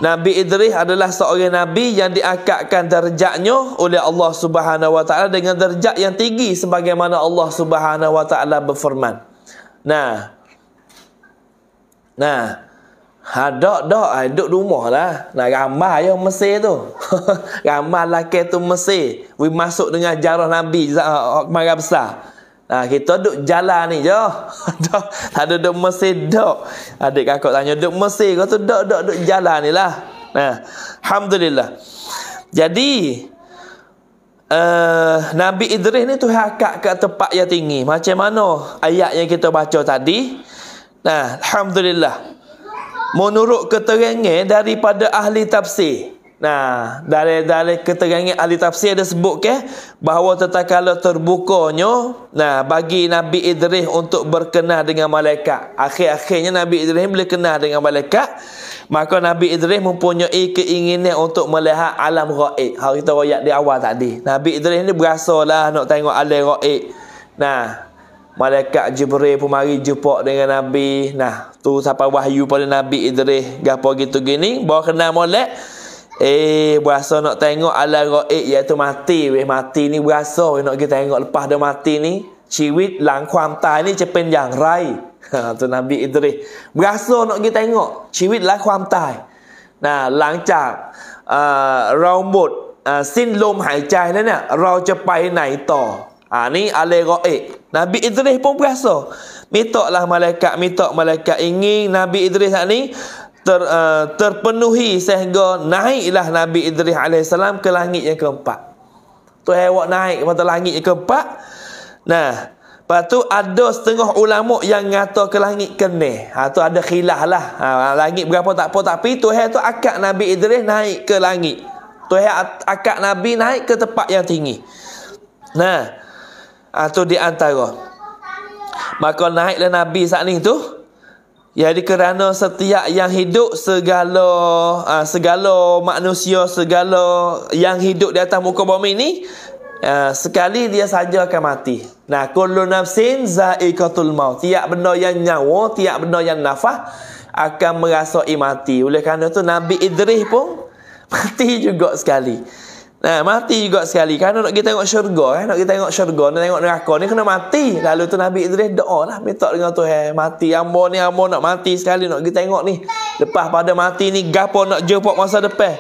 Nabi Idris adalah seorang nabi yang diakatkan derajatnya oleh Allah Subhanahu Wa Taala dengan derajat yang tinggi sebagaimana Allah Subhanahu Wa Taala berfirman. Nah. Nah. Ha dok dok ai ha, duk rumah lah. Nak ramah ayo ya Mesir tu. [laughs] ramah laki tu Mesir. We masuk dengan jarah Nabi Zahar Akmar besar. Ha, kita duduk jalan ni je. [laughs] tak ada duduk mesir duduk. Adik kakak tanya duduk mesir, Kau tu duduk, duduk, duduk jalan ni lah. Ha, Alhamdulillah. Jadi, uh, Nabi Idris ni tu hakak ke tempat yang tinggi. Macam mana ayat yang kita baca tadi? Nah, Alhamdulillah. Menurut keterangan daripada ahli tafsir. Nah, dari dari keterangan ahli tafsir ada sebut ke bahawa tatkala terbukanya nah bagi Nabi Idris untuk berkenal dengan malaikat. Akhir-akhirnya Nabi Idris boleh kenal dengan malaikat. Maka Nabi Idris mempunyai keinginan untuk melihat alam ghaib. Hal kita royak di awal tadi. Nabi Idris ni berasalah nak tengok alam ghaib. Nah, Malaikat Jibril pun mari jumpa dengan Nabi. Nah, tu sampai wahyu pada Nabi Idris. Gapo gitu gini, bawa kenal molek. Eh, berasa nak tengok ala ra'id iaitu mati. Weh, mati ni berasa weh, nak kita tengok lepas dia mati ni. Ciwit lang kuam tai ni cepen yang rai. [laughs] Ha, tu Nabi Idris. Berasa nak kita tengok. Ciwit lang kuam tai. Nah, langcak. Uh, rambut. Uh, sin lom hai cai ni ni. Rau cepai naik to. Ha, ni ala ra'id. Nabi Idris pun berasa. Mitoklah malaikat. Mitok malaikat ingin Nabi Idris saat ni ter, uh, terpenuhi sehingga naiklah Nabi Idris AS ke langit yang keempat. Tu awak naik ke langit yang keempat. Nah, lepas tu ada setengah ulama yang ngata ke langit kene. Ha, tu ada khilah lah. Ha, langit berapa tak apa. Tapi tu tu akak Nabi Idris naik ke langit. Tu akak Nabi naik ke tempat yang tinggi. Nah, atau ha, di antara. Maka naiklah Nabi saat ni tu. Jadi kerana setiap yang hidup segala uh, segala manusia segala yang hidup di atas muka bumi ni uh, sekali dia saja akan mati. Nah, kullu nafsin zaiqatul maut. Tiap benda yang nyawa, tiap benda yang nafas akan merasai mati. Oleh kerana tu Nabi Idris pun [laughs] mati juga sekali. Nah, eh, mati juga sekali. Kan nak kita tengok syurga, kan nak kita tengok syurga, nak tengok neraka ni kena mati. Lalu tu Nabi Idris doa lah, minta dengan Tuhan, eh, mati ambo ni ambo nak mati sekali nak kita tengok ni. Lepas pada mati ni gapo nak jumpa masa depan.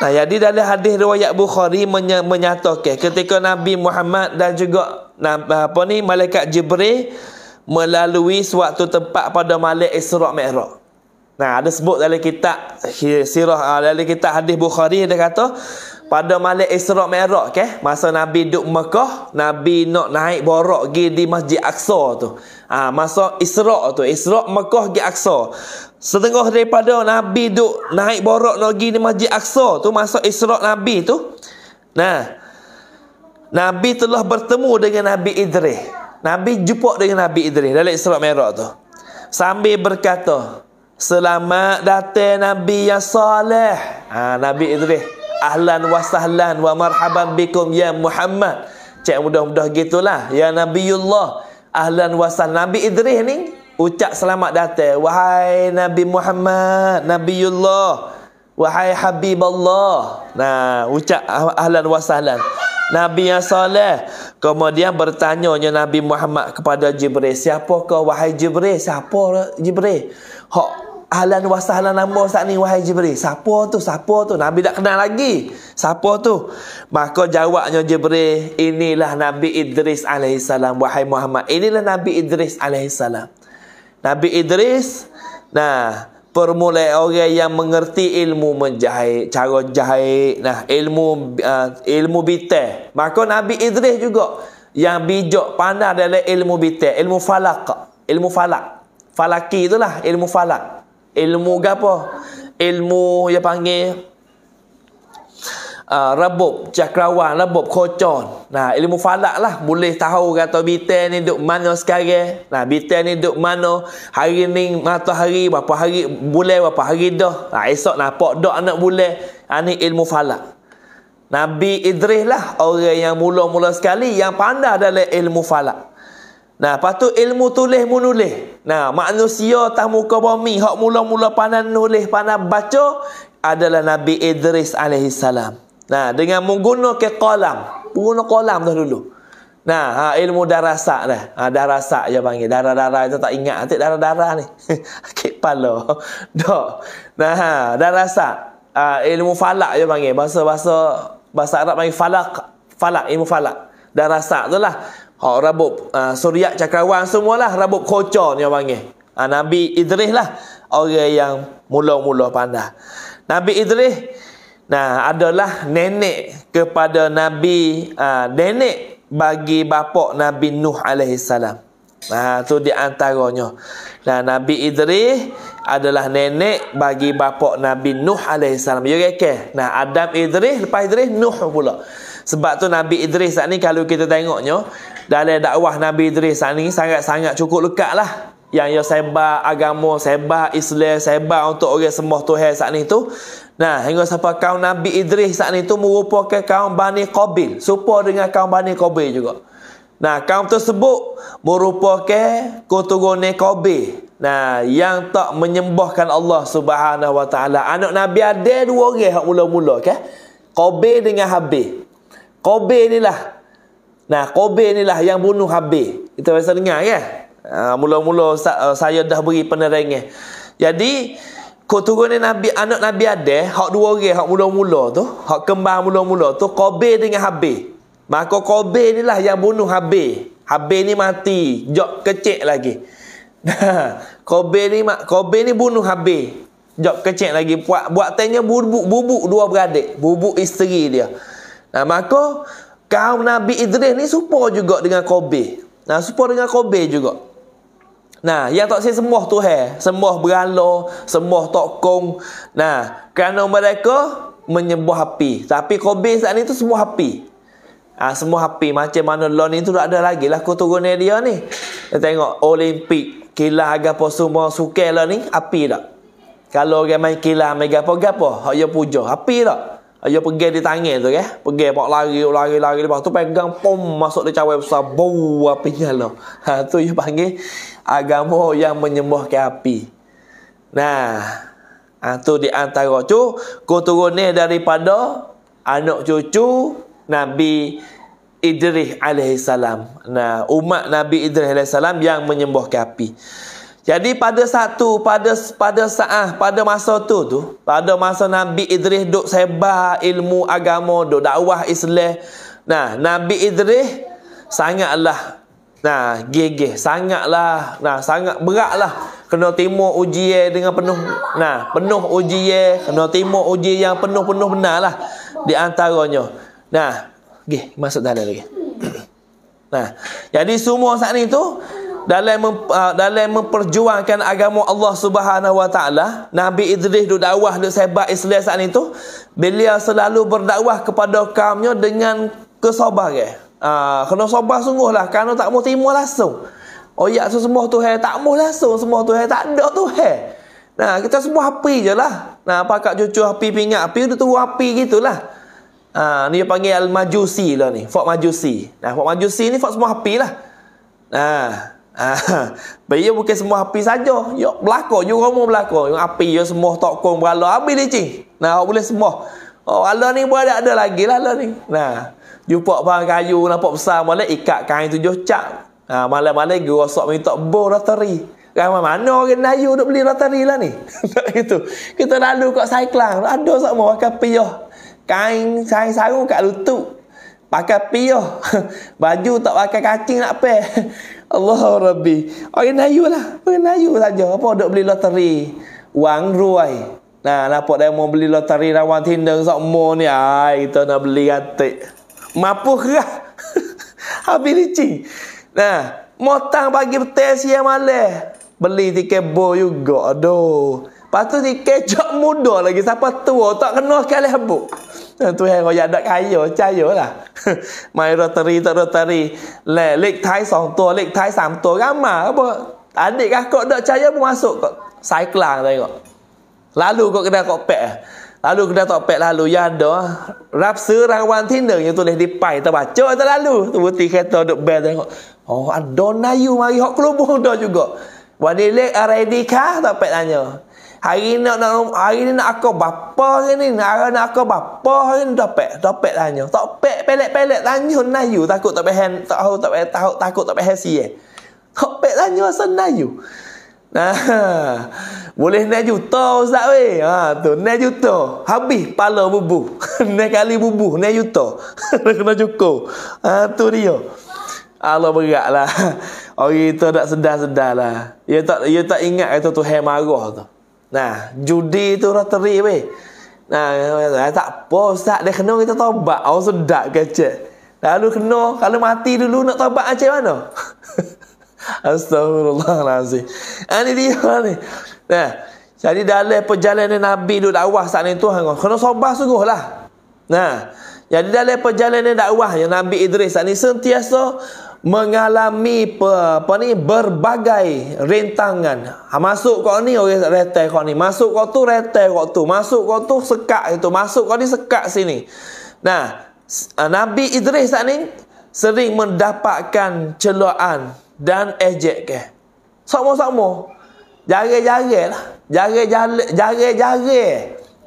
Nah, jadi dalam hadis riwayat Bukhari menye menyatakan ketika Nabi Muhammad dan juga apa ni malaikat Jibril melalui suatu tempat pada malam Isra Mikraj. Nah, ada sebut dalam kitab sirah dalam kitab hadis Bukhari dia kata pada malam Isra' Merah ke okay? masa Nabi duk Mekah Nabi nak naik borok pergi di Masjid Aqsa tu ha, masa Isra' tu Isra' Mekah pergi Aqsa setengah daripada Nabi duk naik borok nak pergi di Masjid Aqsa tu masa Isra' Nabi tu nah Nabi telah bertemu dengan Nabi Idris Nabi jumpa dengan Nabi Idris dalam Isra' Merah tu sambil berkata Selamat datang Nabi yang soleh. Ha, Nabi Idris. Ahlan wa sahlan wa marhaban bikum ya Muhammad. Cek mudah-mudah gitulah. Ya Nabiullah. Ahlan wa sahlan. Nabi Idris ni. Ucap selamat datang. Wahai Nabi Muhammad. Nabiullah. Wahai Habib Allah. Nah, ucap ahlan wa sahlan. Nabi yang soleh. Kemudian bertanya Nabi Muhammad kepada Jibril. Siapakah wahai Jibril? Siapa Jibril? Hak ahlan wa sahlan nama Ustaz ni wahai Jibril. Siapa tu? Siapa tu? Nabi tak kenal lagi. Siapa tu? Maka jawabnya Jibril, inilah Nabi Idris alaihi wahai Muhammad. Inilah Nabi Idris alaihi Nabi Idris nah permula orang yang mengerti ilmu menjahit, cara jahit, nah ilmu uh, ilmu bitah. Maka Nabi Idris juga yang bijak pandai dalam ilmu bitah, ilmu falak, ilmu falak. Falaki itulah ilmu falak ilmu gapo ilmu yang panggil Uh, ah, rebob cakrawan rebob kocon nah ilmu falak lah boleh tahu kata bitel ni duk mana sekarang nah bitel ni duk mana hari ni hari, berapa hari boleh berapa hari dah nah esok pok dok anak boleh ah ni ilmu falak Nabi Idris lah orang yang mula-mula sekali yang pandai dalam ilmu falak Nah, lepas tu ilmu tulis munulis. Nah, manusia atas muka bumi hak mula-mula pandai nulis, pandai baca adalah Nabi Idris alaihi salam. Nah, dengan menggunakan kolam. Guna kolam dah dulu. Nah, ha, ilmu darasa, dah. Ha, darasak je panggil. Darah-darah itu tak ingat. Nanti darah-darah ni. [laughs] Akit pala. Dok. Nah, ha, darasak. Ha, ilmu falak je panggil. Bahasa-bahasa bahasa Arab panggil falak. Falak, ilmu falak. Darasak tu lah. Hak rabuk uh, ah, suriat cakrawan semualah rabuk kocor ni orang panggil. Uh, Nabi Idris lah orang yang mula-mula pandai. Nabi Idris nah adalah nenek kepada Nabi uh, nenek bagi bapak Nabi Nuh alaihi salam. Nah tu di antaranya. Nah Nabi Idris adalah nenek bagi bapak Nabi Nuh alaihi salam. Ya okay, okay. Nah Adam Idris lepas Idris Nuh pula. Sebab tu Nabi Idris saat ni kalau kita tengoknya dalam dakwah Nabi Idris ni sangat-sangat cukup lekat lah yang yang sembah agama, sembah Islam, sembah untuk orang semua Tuhan saat ni tu. Nah, hingga siapa kaum Nabi Idris saat ni tu merupakan kaum Bani Qabil. Serupa dengan kaum Bani Qabil juga. Nah, kaum tersebut merupakan keturunan kobe. Nah, yang tak menyembahkan Allah Subhanahu Wa Taala. Anak Nabi ada dua orang hak mula-mula kan. Qabil dengan Habib. Kobe inilah Nah, Kobe inilah yang bunuh Habib. Kita biasa dengar kan? Mula-mula eh, saya dah beri penerangan. Jadi, kau turun ni Nabi, anak Nabi ada, hak dua orang, hak mula-mula tu, hak kembang mula-mula tu, Kobe dengan Habib. Maka Qabil ni lah yang bunuh Habib. Habib ni mati, jok kecil lagi. [laughs] Qabil ni, Kobe ni bunuh Habib. Jok kecil lagi. Buat, buat tanya bubuk, bubuk dua beradik. Bubuk isteri dia. Nah, maka Kaum Nabi Idris ni supo juga dengan Kobe. Nah, supo dengan Kobe juga. Nah, yang tak si semua tu he, semua berhala, semua tokong. Nah, kerana mereka menyembah api. Tapi Kobe saat ni tu semua api. Ah, ha, semua api macam mana lon ni tu tak ada lagi lah kau dia ni. Kita tengok Olimpik, kilah agak apa semua sukelah ni, api tak? Kalau orang main kilah, main gapo-gapo, hak yo puja, api tak? Ayah pegang di tangan tu kan. Pegang pak lari, lari, lari. Lepas tu pegang, pom, masuk di cawai besar. Bau api nyala. Ha, tu ia panggil agama yang menyembuhkan api. Nah, ha, tu di antara tu. Kuturun daripada anak cucu Nabi Idris alaihissalam. Nah, umat Nabi Idris alaihissalam yang menyembuhkan api. Jadi pada satu pada pada saat pada masa tu tu pada masa Nabi Idris duk sebar ilmu agama duk dakwah Islam. Nah, Nabi Idris sangatlah nah gigih sangatlah nah sangat beratlah kena timur ujian dengan penuh nah penuh ujian kena timur ujian yang penuh-penuh benarlah di antaranya. Nah, gih masuk dalam lagi. [clears throat] nah, jadi semua saat ni tu dalam uh, dalam memperjuangkan agama Allah Subhanahu Wa Taala, Nabi Idris duk dakwah duk sebar Islam saat itu, beliau selalu berdakwah kepada kaumnya dengan kesabaran. Ah, uh, kena sabar sungguhlah kerana tak mau terima langsung. Oh ya, so semua tu hai, tak mau langsung, semua tu hai, tak ada tu hai. Nah, kita semua api jelah. lah. Nah, pakak cucu api pingat api, dia tunggu api gitulah. Ah, ni panggil Al-Majusi lah ni, Fok Majusi. Nah, Fok Majusi ni Fok semua api lah. Nah, Ah, [laughs] Bagi bukan semua api saja. Yok belako yo romo belako. Yang api yo semua tok kong berala api licin. Nah, hok boleh semua. Oh, Allah ni buat ada lagi lah Allah ni. Nah, jumpa bang kayu nampak besar malam ikat kain tujuh cak. Ah, malam-malam gerosok minta bo rotary. Ramai kan, mana orang Melayu duk beli rotary lah ni. [laughs] itu. Kita lalu kat cycling, ada sama pakai piyah. Kain kain sarung kat lutut. Pakai piyah. [laughs] Baju tak pakai kancing nak pe. Allah Rabbi. Orang Nayu lah. Orang Nayu saja. Apa duk beli loteri? Wang ruai. Nah, nampak dia mau beli loteri rawan tindang sok mo ni. Ai, kita nak beli atik. Mapuh kah? [laughs] Habis licin. Nah, motang bagi petai siang malam. Beli tiket bo juga. Aduh. Lepas tu tiket jok muda lagi. Siapa tua tak kena sekali habuk. ตัวเองก็อยันไอ้อยู่ใจอยู่ล่ะไม่รอตรีตรอตรี แหล่เลขท้ายสองตัวเลขท้ายสามตัวก็มาเขาบอันนี้ก็กดใจยังมาสุกสายกลางอะไรก็ลาลูก็กระดาก็เปะลาลูก็ะดากเปะลาลูยันเด้อรับซื้อรางวัลที่หนึ่งอยู่ตัวเลขที่ไปตบเจอตลาลูตัวตีแค่ตัวดุเบนเลยก็อ๋ออันโดนนายอยู่มาอีหกลูกบุ้งโด้อยู่ก็วันนี้เลขอะไรดีคะต่อเปะอันเนี้ Hari ni nak hari ni nak aku bapa ke ni? Hari nak aku bapa hari ni dopek, dopek tanya. Dopek pelek-pelek tanya nayu takut tak behen, tak tahu tak tahu takut tak behen si eh. Dopek tanya asal nayu. Nah. Boleh naik juta ustaz weh. Ha tu naik juta. Habis pala bubuh. [laughs] naik kali bubu naik juta. [laughs] Kena cukup. Ha tu dia. Allah beratlah. [laughs] Orang itu tak sedar lah. Dia tak dia tak ingat kata Tuhan marah tu. Nah, judi itu roteri weh. Nah, eh, tak apa ustaz, dia kena kita tobat. Oh, sedap kecek. Lalu kena, kalau mati dulu nak tobat aje mana? [laughs] Astagfirullahalazim. Ani ah, dia lah ni. Nah, jadi dalam perjalanan Nabi duduk dakwah saat ni Tuhan kena sobat sungguh lah. Nah, jadi dalam perjalanan dakwah yang Nabi Idris saat ni sentiasa mengalami apa, apa ni berbagai rintangan. Ha, masuk kau ni orang okay, retai kau ni. Masuk kau tu retai kau tu. Masuk kau tu sekak itu. Masuk kau ni sekak sini. Nah, ah, Nabi Idris saat ni sering mendapatkan celuan dan ejek ke. Sama-sama. Jari-jari lah. Jari-jari.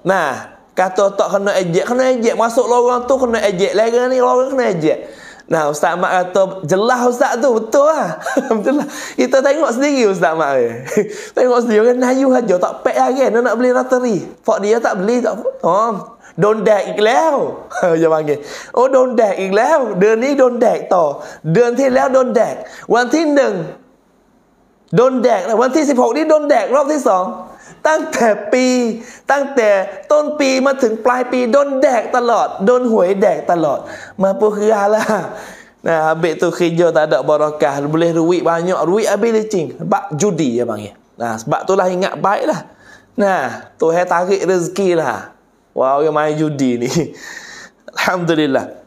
Nah, kata tak kena ejek. Kena ejek. Masuk lorong tu kena ejek. Lera ni lorong kena ejek. Nah Ustaz Mak kata Jelah Ustaz tu Betul lah Betul lah Kita tengok sendiri Ustaz Mak Tengok sendiri Orang Melayu aja Tak pack lah kan Dia nak beli rotary Fak dia tak beli tak oh. โดนแดกอีกแล้วอย่าว่างี้โอ้โดนแดกอีกแล้วเดือนนี้โดนแดกต่อเดือนที่แล้วโดนแดกวันที่หนึ่งโดนแดกวันที่สิบหกนี่โดนแดกรอบที่สองตั้งแต่ปีตั้งแต่ต้นปีมาถึงปลายปีโดนแดกตลอดโดนหวยแดกตลอดมาปุคือฮาลานะเบตุคินโยตาดอกบรอกาบุเลรุวิบานยอรุวิอับิลจิงบักจุดีอะบางอย่างนะบักตัวลายงะบายละนะตัวให้ตากิรสกีละว้าวยังไม่จุดีนี่อัลฮัมดุลิลลาห์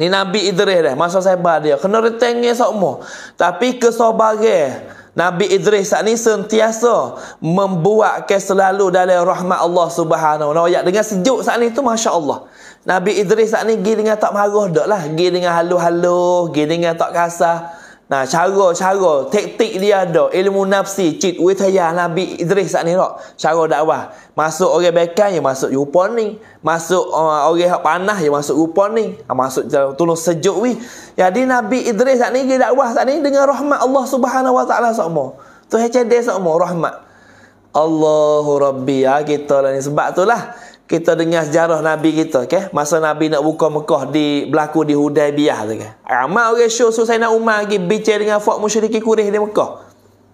Ni Nabi Idris dah. Masa saya bah dia. Kena retengnya sok mo. Tapi kesobage. Nabi Idris saat ni sentiasa membuat ke selalu dalam rahmat Allah Subhanahu Wa Ta'ala. Dengan sejuk saat ni tu masya-Allah. Nabi Idris saat ni gi dengan tak marah dak lah, gi dengan halus-halus, gi dengan tak kasar. Nah, cara-cara, taktik dia ada. Ilmu nafsi, cit, withaya, Nabi Idris saat ni. Tak? Cara dakwah. Masuk orang bekan, ya masuk rupa ni. Masuk uh, orang yang panah, ya masuk rupa ni. Ha, masuk tolong sejuk ni. Jadi Nabi Idris saat ni, dia dakwah saat ni dengan rahmat Allah subhanahu wa ta'ala sokmo. Tu HD sokmo, rahmat. Allahu Rabbi, ya, kita lah ni. Sebab itulah kita dengar sejarah Nabi kita, okay? masa Nabi nak buka Mekah di berlaku di Hudaybiyah tu kan. Ramai orang okay, syur Sayyidina Umar lagi bicara dengan Fak Musyriki Kurih di Mekah.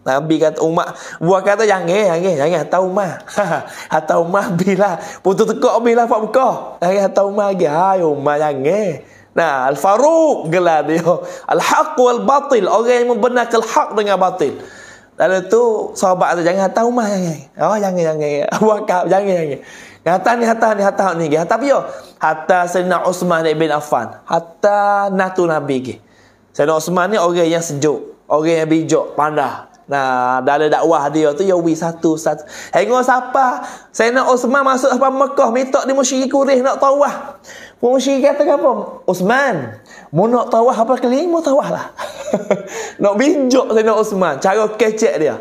Nabi kata, Umar, buah kata, jangan, jangan, jangan, hantar Umar. [laughs] hantar Umar, bila, putus tekak, bila Fak Mekah. Jangan hantar Umar lagi, hai Umar, jangan. Nah, Al-Faruq gelar dia. Al-Haq wal-Batil. Orang yang membenarkan hak dengan batil. Lalu tu, sahabat tu, jangan hantar Umar, jangan. Oh, jangan, jangan. [laughs] Buah kata, jangan, jangan. jangan. Yang hatta ni hatta ni hatta ni ge. Hatta piyo. Hatta Sayyidina Uthman bin Affan. Hatta natu Nabi ge. Sayyidina Uthman ni orang yang sejuk, orang yang bijak, pandah. Nah, dalam dakwah dia tu yo yawi satu satu. Hengo siapa? Sayyidina Uthman masuk apa Mekah mitok di musyrik kurih nak tawah. Pun kata apa? Uthman, mau nak tawah apa kelima tawahlah. [laughs] nak bijak Sayyidina Uthman, cara kecek dia.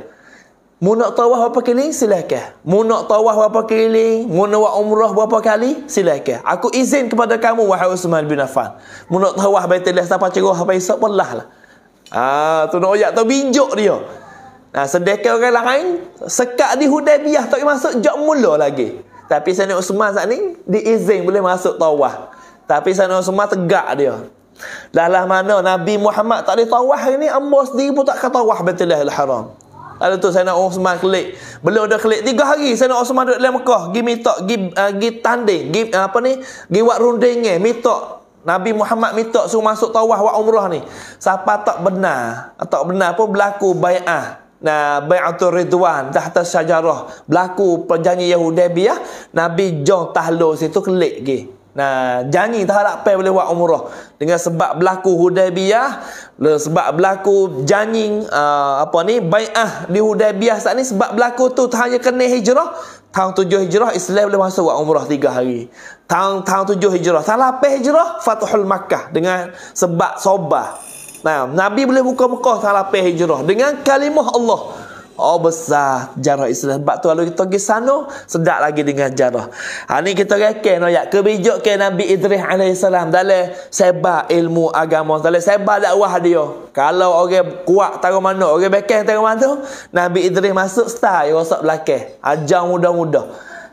Mu nak tawaf berapa kali? Silakan. Mu nak tawaf berapa kali? Mu nak umrah berapa kali? Silakan. Aku izin kepada kamu, wahai Usman bin Affan. Mu nak tawaf baik telah sampai ceroh, sampai isap, belah lah. Ah, tu nak oyak tu binjuk dia. Nah, sedekah orang lain, sekat di Hudaybiyah tak masuk, jok mula lagi. Tapi sana Usman saat ni, diizin boleh masuk tawaf. Tapi sana Usman tegak dia. Dalam mana Nabi Muhammad tak ada tawah ini Allah sendiri pun tak kata tawah Betulah al-haram Lalu tu saya nak Osman klik. Beliau dah klik tiga hari Sayyidina Osman duduk dalam Mekah. Gi minta, gi, uh, gi tanding, gi uh, apa ni, gi buat runding eh, minta. Nabi Muhammad minta suruh masuk tawah wa umrah ni. Siapa tak benar, ah, tak benar pun berlaku bai'ah. Nah, Bai'atul Ridwan Tahta syajarah Berlaku perjanjian Yahudi Nabi John Tahlo itu klik gitu. Nah, janji tak harap pay boleh buat umrah dengan sebab berlaku Hudaybiyah, sebab berlaku janji uh, apa ni baiah di Hudaybiyah saat ni sebab berlaku tu hanya kena hijrah tahun tujuh hijrah Islam boleh masuk buat umrah tiga hari. Tahun tahun tujuh hijrah, salah pay hijrah Fathul Makkah dengan sebab sobah. Nah, Nabi boleh buka Mekah salah pay hijrah dengan kalimah Allah. Oh besar jarak Islam. Sebab tu kalau kita pergi sana, sedap lagi dengan jarak. Ha, ni kita reka no, ya. Kebijak ke Nabi Idris AS dalam sebab ilmu agama. Dalam sebab dakwah dia. Kalau orang kuat tahu mana, orang bekeh tahu mana, Nabi Idris masuk style, rosak belakang. Ajar mudah. muda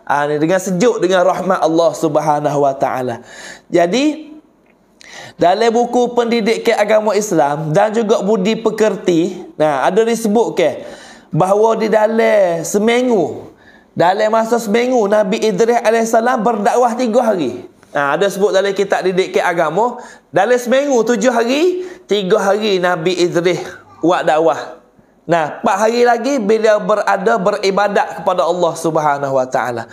Ha, ni, dengan sejuk, dengan rahmat Allah Subhanahu Wa Taala. Jadi, dalam buku pendidik ke agama Islam dan juga budi pekerti, nah ada disebut ke, okay? bahawa di dalam seminggu dalam masa seminggu Nabi Idris AS berdakwah tiga hari ha, ada sebut dalam kitab ke agama dalam seminggu tujuh hari tiga hari Nabi Idris buat dakwah Nah, empat hari lagi bila berada beribadat kepada Allah Subhanahu Wa Taala.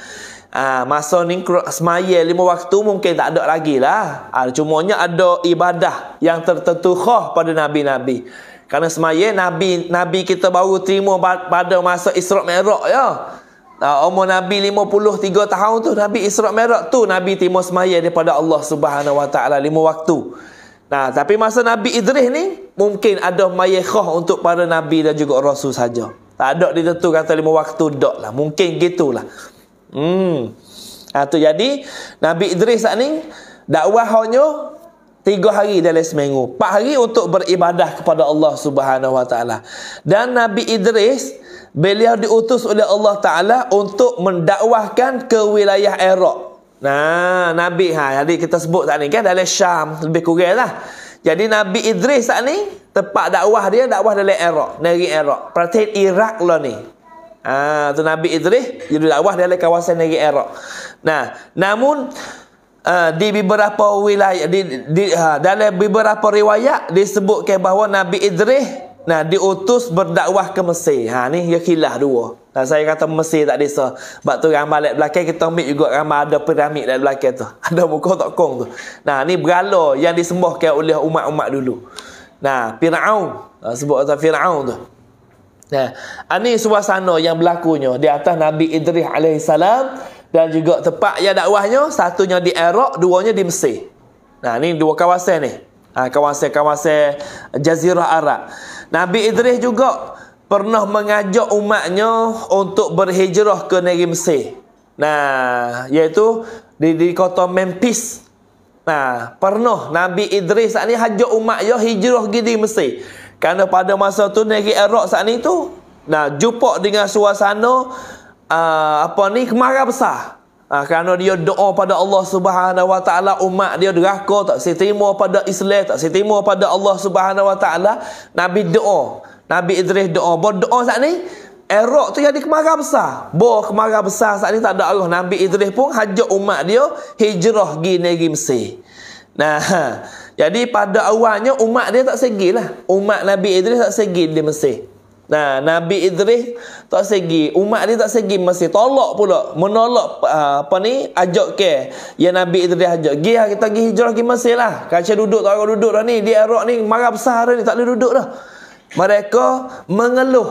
Ah, masa ni semaya lima waktu mungkin tak ada lagi lah. Ah, cumanya ada ibadah yang tertentu khoh pada Nabi-Nabi. Kerana semaya Nabi Nabi kita baru terima pada masa Isra Mikraj ya. Uh, umur Nabi 53 tahun tu Nabi Isra Mikraj tu Nabi terima semaya daripada Allah Subhanahu Wa Taala lima waktu. Nah, tapi masa Nabi Idris ni mungkin ada maya khah untuk para nabi dan juga rasul saja. Tak ada ditentu kata lima waktu dok lah. Mungkin gitulah. Hmm. Ha, tu jadi Nabi Idris saat ni dakwah Tiga hari dalam seminggu. Empat hari untuk beribadah kepada Allah subhanahu wa ta'ala. Dan Nabi Idris, beliau diutus oleh Allah ta'ala untuk mendakwahkan ke wilayah Iraq. Nah, Nabi, ha, tadi kita sebut tak ni kan, dalam Syam, lebih kurang lah. Jadi Nabi Idris tak ni, tempat dakwah dia, dakwah dalam Iraq, negeri Iraq. Perhatian Iraq lah ni. Ah, ha, tu Nabi Idris, dia dakwah dalam kawasan negeri Iraq. Nah, namun, uh, di beberapa wilayah di, di uh, dalam beberapa riwayat disebutkan bahawa Nabi Idris nah diutus berdakwah ke Mesir. Ha ni ya khilaf dua. Nah, saya kata Mesir tak desa. Sebab tu ramai lek belakang kita ambil juga ramai ada piramid dekat belakang tu. [laughs] Ada muka tak kong tu. Nah ni berhala yang disembahkan oleh umat-umat dulu. Nah, Firaun. Nah, sebut kata Firaun tu. Nah, ini suasana yang berlakunya di atas Nabi Idris alaihissalam dan juga tempat yang dakwahnya satunya di Iraq, duanya di Mesir. Nah, ni dua kawasan ni. Ha, kawasan-kawasan jazirah Arab. Nabi Idris juga pernah mengajak umatnya untuk berhijrah ke negeri Mesir. Nah, iaitu di, di kota Memphis. Nah, pernah Nabi Idris saat ni ajak umat dia ya hijrah ke di Mesir. Kerana pada masa tu negeri Iraq saat ni tu nah jumpa dengan suasana uh, apa ni kemarah besar. Ah, kerana dia doa pada Allah Subhanahu Wa Taala umat dia deraka tak setimo pada Islam tak setimo pada Allah Subhanahu Wa Taala Nabi doa Nabi Idris doa doa saat ni Erok tu jadi kemarah besar. Bo kemarah besar saat ni tak ada Allah. Nabi Idris pun hajak umat dia hijrah gi negeri Mesir. Nah, [laughs] jadi pada awalnya umat dia tak segilah. Umat Nabi Idris tak segil di Mesir. Nah, Nabi Idris tak segi, umat dia tak segi mesti tolak pula, menolak uh, ah, apa ni? Ajak ke. Ya Nabi Idris ajak, "Gi lah, kita pergi hijrah ke Mesir lah. Kacau kan duduk tak orang duduk dah ni, di Arab ni marah besar hari ni tak boleh duduk dah." Mereka mengeluh.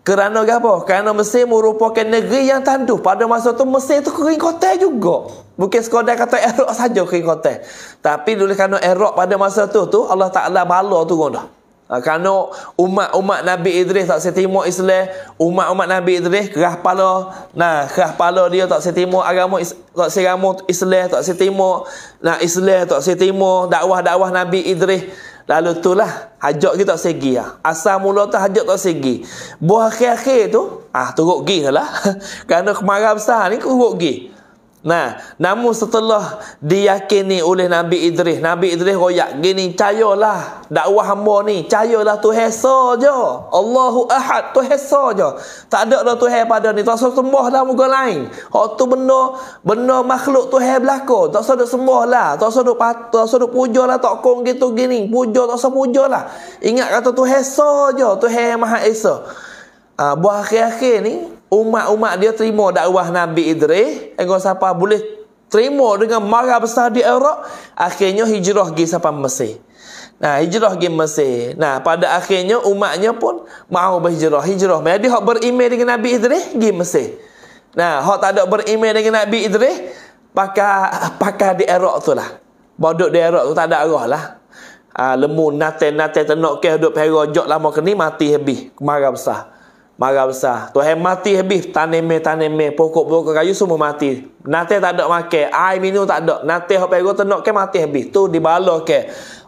Kerana apa? Kerana Mesir merupakan negeri yang tanduh. Pada masa tu Mesir tu kering kota juga. Bukan sekadar kata Erok saja kering kota. Tapi dulu kerana Erok pada masa tu tu Allah Ta'ala bala turun dah. Ha, kerana umat-umat Nabi Idris tak setimo Islam, umat-umat Nabi Idris kerah pala, nah kerah pala dia tak setimo agama tak seramo Islam, tak setimo nah Islam tak setimo dakwah-dakwah Nabi Idris. Lalu itulah hajat kita tak segi ah. Asal mula tu hajat tak segi. Buah akhir-akhir tu ah turuk gi lah. [laughs] Kerana kemarah besar ni turuk gi. Nah, namun setelah diyakini oleh Nabi Idris, Nabi Idris royak gini, cayalah dakwah hamba ni, cayalah tu hesa je. Allahu Ahad tu hesa je. Tak ada dah Tuhan pada ni, tak usah sembah dah muka lain. Hak tu benda, benda makhluk Tuhan belaka, tak usah duk sembah lah, tak usah duk patuh, usah duk puja lah, tak kong gitu gini, puja tak usah puja lah. Ingat kata tu hesa je, Tuhan Maha Esa. Ah, buah akhir-akhir ni, umat-umat dia terima dakwah Nabi Idris, engkau siapa boleh terima dengan marah besar di Iraq, akhirnya hijrah pergi siapa Mesir. Nah, hijrah pergi Mesir. Nah, pada akhirnya umatnya pun mau berhijrah, hijrah. Jadi hok berimej dengan Nabi Idris pergi Mesir. Nah, hok tak ada berimej dengan Nabi Idris, pakai pakai di Iraq tu lah. Bodoh di Iraq tu tak ada arah lah. Ah, nate nate tenok ke hidup pera jok lama kini mati habis. Marah besar marah besar. Tuhan mati habis tanam tanam pokok-pokok kayu semua mati. Nanti tak ada makan, air minum tak ada. Nanti hok pergo tenok ke mati habis. Tu ke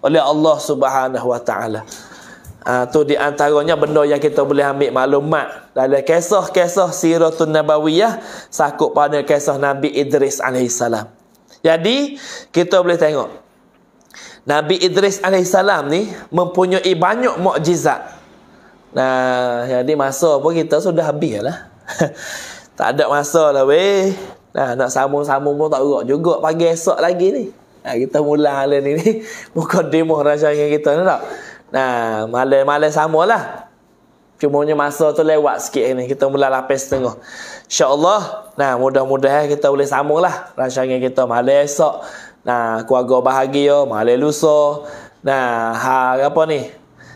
oleh Allah Subhanahu Wa Taala. Uh, tu di antaranya benda yang kita boleh ambil maklumat dalam kisah-kisah siratul nabawiyah sakut pada kisah Nabi Idris alaihi salam. Jadi kita boleh tengok Nabi Idris alaihi salam ni mempunyai banyak mukjizat. Nah, jadi masa pun kita sudah habis lah. [laughs] tak ada masa lah weh. Nah, nak sambung-sambung pun tak urut juga pagi esok lagi ni. Nah, kita mula hal ni ni. [laughs] Muka demo rasa yang kita ni tak. Nah, malam-malam sama Cuma lah. Cuma masa tu lewat sikit ni. Kita mula lapis setengah. InsyaAllah. Nah, mudah-mudahan eh, kita boleh sambung lah. Rancangan kita malam esok. Nah, keluarga bahagia. Malam lusa. Nah, ha, apa ni?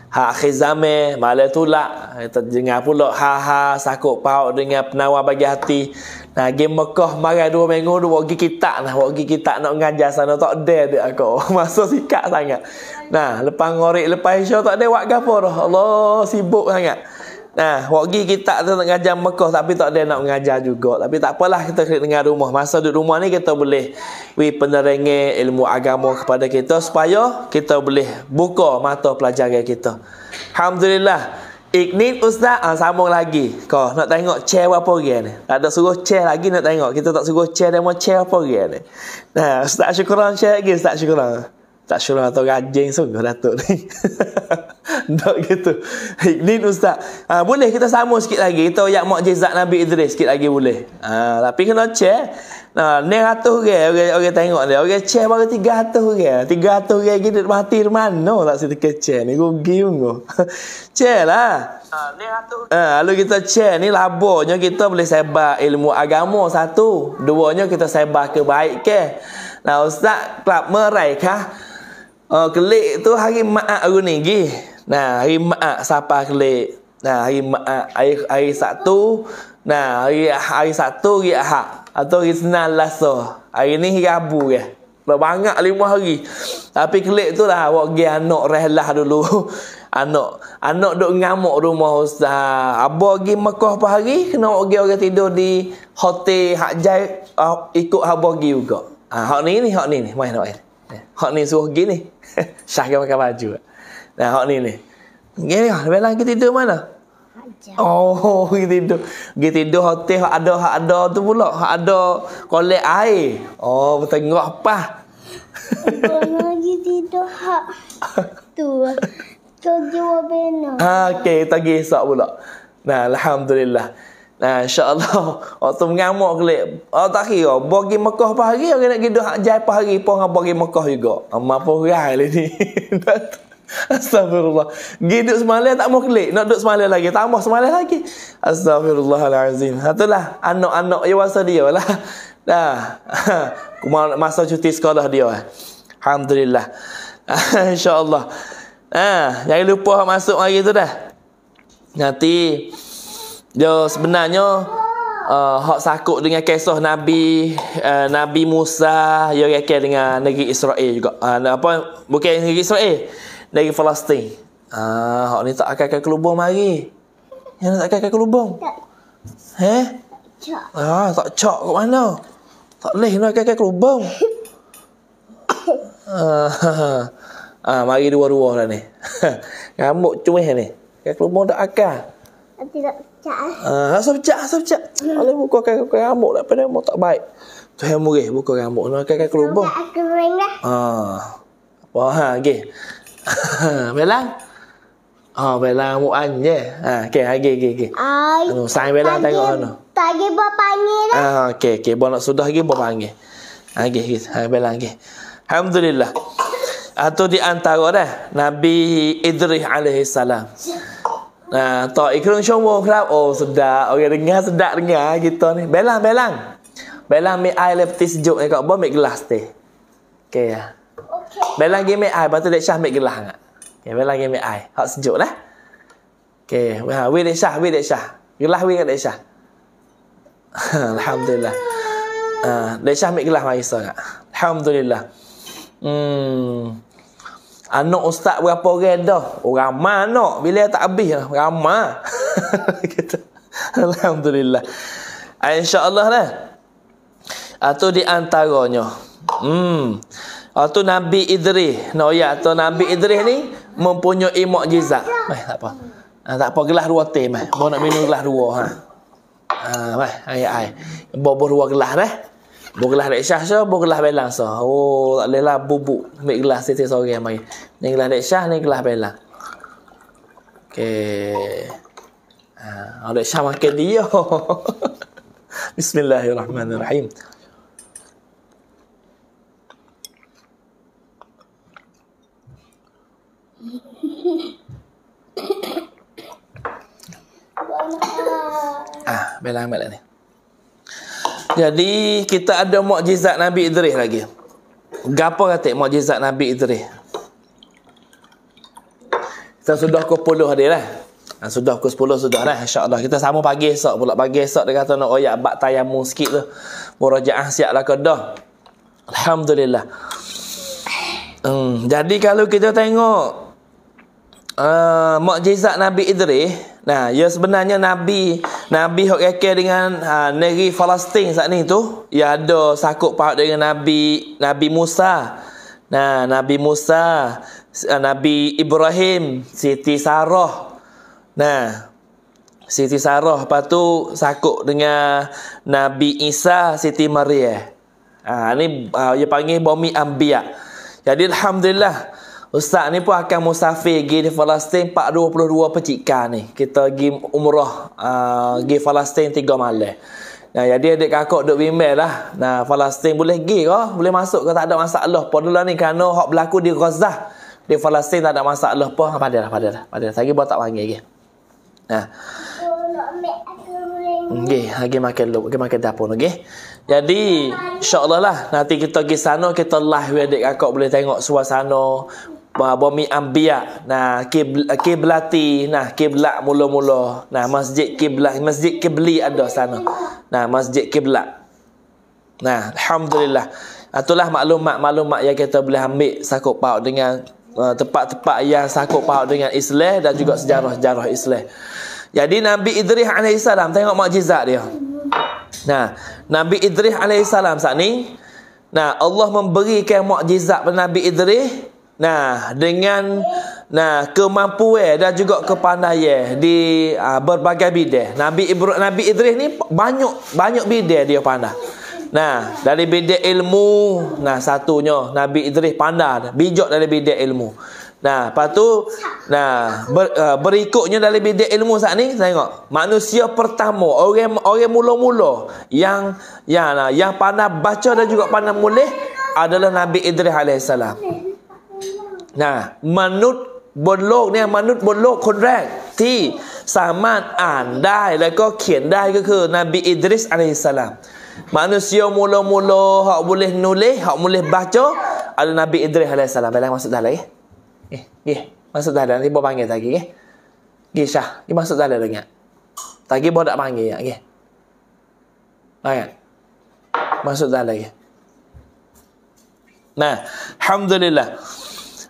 Ha khizame male tula kita dengar pula ha ha sakuk pau dengan penawar bagi hati. Nah game Mekah marah dua minggu dua pergi kita nah pergi kita nak ngajar sana tak ada dia aku. [laughs] Masa sikat sangat. Nah lepas ngorek lepas isya tak ada buat gapo dah. Allah sibuk sangat. Nah, waktu kita tak nak mengajar Mekah tapi tak ada nak mengajar juga. Tapi tak apalah kita kena dengar rumah. Masa di rumah ni kita boleh wi penerenge ilmu agama kepada kita supaya kita boleh buka mata pelajaran kita. Alhamdulillah. Iknin Ustaz, ah, sambung lagi. Kau nak tengok chair apa lagi ni? Tak ada suruh chair lagi nak tengok. Kita tak suruh chair, demo mau chair apa lagi ni? Nah, Ustaz syukuran chair lagi, Ustaz syukuran tak suruh atau gajeng sungguh [laughs] Datuk ni Tak gitu Hikdin Ustaz ha, Boleh kita sama sikit lagi Kita ayat mu'jizat Nabi Idris Sikit lagi boleh ha, Tapi kena cek Nah, ha, Ni ratus orang Orang, orang tengok dia. Orang cek baru tiga ratus orang Tiga ratus orang gini Mati di mana Tak sikit kecek ni Rugi ungu [laughs] Cek lah ha, ha, Lalu kita cek ni Labarnya kita boleh sebar Ilmu agama satu Duanya kita sebar kebaik ke Nah Ustaz Kelab meraih kah Oh, kelik tu hari ma'ak aku ni gih. Nah, hari ma'ak siapa kelik. Nah, hari ma'ak hari hari Sabtu. Nah, hari hari Sabtu gi Ahad. Atau hari Senin Selasa. Hari ni hari Rabu ke. Lah banyak lima hari. Tapi kelik tu lah awak gi anak rehlah dulu. [laughs] anak anak duk ngamuk rumah ustaz. Abah gi Mekah apa hari kena awak gi orang tidur di hotel Hajjai uh, ah, ikut abah gi juga. Ah, hak ni ni hak ni ni. Mai nak. No, Eh, hak ni suruh gini. [laughs] Syah kan pakai baju. Nah, hak ni ni. Gini lah. Lepas lagi tidur mana? Oh, kita [laughs] tidur. Kita tidur hotel hak ada hak ada tu pula. Hak ada kolek air. Oh, bertengok apa? [laughs] Lagi tidur hak tu. Tu jiwa bena. Ha, ah, okey, tagih esok pula. Nah, alhamdulillah. Nah, insyaAllah [laughs] waktu mengamuk kelip. Oh, tak kira. Bagi Mekah apa hari, orang nak gedung hak jai apa hari pun dengan bagi Mekah juga. apa orang lah ni. [laughs] Astagfirullah. Giduk semalam tak mau kelip. Nak duduk semalam lagi. Tambah semalam lagi. Astagfirullahalazim. Itulah anak-anak yang wasa dia lah. Dah. [laughs] Masa cuti sekolah dia. Alhamdulillah. Insya Allah. Ah, jangan lupa masuk hari tu dah. Nanti... Dia sebenarnya uh, hak sakut dengan kisah Nabi uh, Nabi Musa dia rakan dengan negeri Israel juga. Uh, apa bukan negeri Israel. Negeri Palestin. Ah, uh, hak ni tak akan ke kelubung mari. Yang tak akan ke lubang. Heh? Tak. Ah, tak cok. kat mana? Tak leh nak kakak ke lubang. [coughs] Ah, [laughs] ah, mari dua-dua lah ni. Rambut [laughs] cuih ni. Kakak ke tak akan. Eh? Ah, rasa pecah, rasa pecah. Hmm. Alah buka kain kain amuk lah pada amuk tak baik. Tu yang murih buka kain amuk nak kain kelubung. Eh? Ah. Wah, ha, okey. [laughs] Belang. Ah, belang amuk anje. Yeah. Ha, ah, okey, okey, okey, okey. Anu, sang belang tengok anu. Tadi buat panggil dah. Eh? Ah, okey, okey. Buat nak sudah lagi buat panggil. Ha, okey, okey. Ha, belang okey. Alhamdulillah. Atau di antara dah Nabi Idris alaihissalam. salam. Nah, tok ikrung syomo kerap. Oh, sedap. Okey, dengar sedap dengar kita ni. Belang, belang. Belang mi air lepti sejuk ni kau bom mi gelas teh. Okey ya. Okey. Belang gi mi air, patu dek syah mi gelas ngak. belang gi mi air. Hak sejuk lah. Okey, ha wi dek syah, wi dek syah. Gelas wi dek syah. [laughs] Alhamdulillah. Ah, uh, dek syah gelas mai Alhamdulillah. Hmm. Anak ustaz berapa orang dah? Orang oh, mana? Bila tak habis lah. Ramai. Kata. [laughs] Alhamdulillah. Ah, InsyaAllah lah. Atau ah, di antaranya. Hmm. Atau ah, Nabi Idris. No, ya. Atau Nabi Idris ni mempunyai mukjizat. Mai, eh, tak apa. Ha, tak apa. Gelas dua teh, Mai. Bawa nak minum gelas dua. Ha. Ha, Mai. Ayah, ayah. Bawa dua gelas, lah. Eh? Bukalah reksyah saja, bukalah belang sah. Oh, tak boleh lah bubuk. Ambil gelas, saya tiap seorang yang mari. Ni gelas reksyah, ni gelas belang. Okay. Ha, reksyah makan dia. [laughs] Bismillahirrahmanirrahim. [coughs] ah, belang belang lah ni. Jadi kita ada mukjizat Nabi Idris lagi. Gapo kata mukjizat Nabi Idris? Kita sudah ke 10 dia lah. Ha, sudah ke 10 sudah lah insya-Allah. Kita sama pagi esok pula. Pagi esok dia kata nak oyak bab tayammum sikit tu. Murajaah lah kau dah. Alhamdulillah. Hmm, jadi kalau kita tengok uh, mukjizat Nabi Idris. Nah, ya sebenarnya Nabi Nabi hok yakin dengan uh, negeri Palestin saat ni tu, ya ada sakut paut dengan Nabi Nabi Musa. Nah, Nabi Musa, uh, Nabi Ibrahim, Siti Sarah. Nah, Siti Sarah lepas tu sakut dengan Nabi Isa, Siti Maria. Ah uh, ha, ni uh, ya panggil bumi ambiak. Jadi alhamdulillah Ustaz ni pun akan musafir pergi di Palestin 422 pecikan ni. Kita pergi umrah ah, pergi uh, Palestin 3 malam. Nah, jadi adik kakak duk bimbel lah. Nah, Palestin boleh pergi ke? Boleh masuk ke tak ada masalah. Padahal ni kerana hak berlaku di Gaza. Di Palestin tak ada masalah pun. Ha, padahal, padahal. Padahal. Lagi buat tak panggil lagi. Nah. Okey, lagi makan lu, lagi makan dapur okey. Jadi, insya-Allah lah nanti kita pergi sana kita live adik kakak boleh tengok suasana, bumi Ambia, nah kiblati nah kiblat mula-mula nah masjid kiblat masjid kibli ada sana nah masjid kiblat nah alhamdulillah itulah maklumat-maklumat yang kita boleh ambil sakut paut dengan uh, tempat-tempat yang sakut paut dengan Islam dan juga sejarah-sejarah Islam jadi Nabi Idris AS tengok mukjizat dia nah Nabi Idris AS saat ni Nah, Allah memberikan mukjizat kepada Nabi Idris Nah, dengan nah kemampuan eh, dan juga kepandaian eh, di uh, berbagai bidang. Nabi Ibru, Nabi Idris ni banyak banyak bidang dia pandai. Nah, dari bidang ilmu, nah satunya Nabi Idris pandai, bijak dari bidang ilmu. Nah, lepas tu nah ber, uh, berikutnya dari bidang ilmu saat ni saya tengok manusia pertama orang orang mula-mula yang yang nah, yang pandai baca dan juga pandai menulis adalah Nabi Idris alaihissalam. นะมนุษย์บนโลกเนี่ยมนุษย์บนโลกคนแรก ที่สามารถอ่านได้แล้วก็เขียนได้ก็คือ นบีอิดริสอะลัยฮิสสลามมนุษย์โมโลโมโลเขาบุเลนูเลเขาบุเลบาโจอัลนบีอิดริสอะลัยฮิสสลามไปแลวมาสุดท้ายเลยเงี้ยมาสุดท้ายแล้วที่บอกบางอย่างตะกี้เงี้กีช่านี่มาสุดท้ายเลยเงี้ยตะกี้บอกบางอย่ไงเงี้ยบงอ่างมาสุดท้ายเลยนะฮัมดุลิลลาห์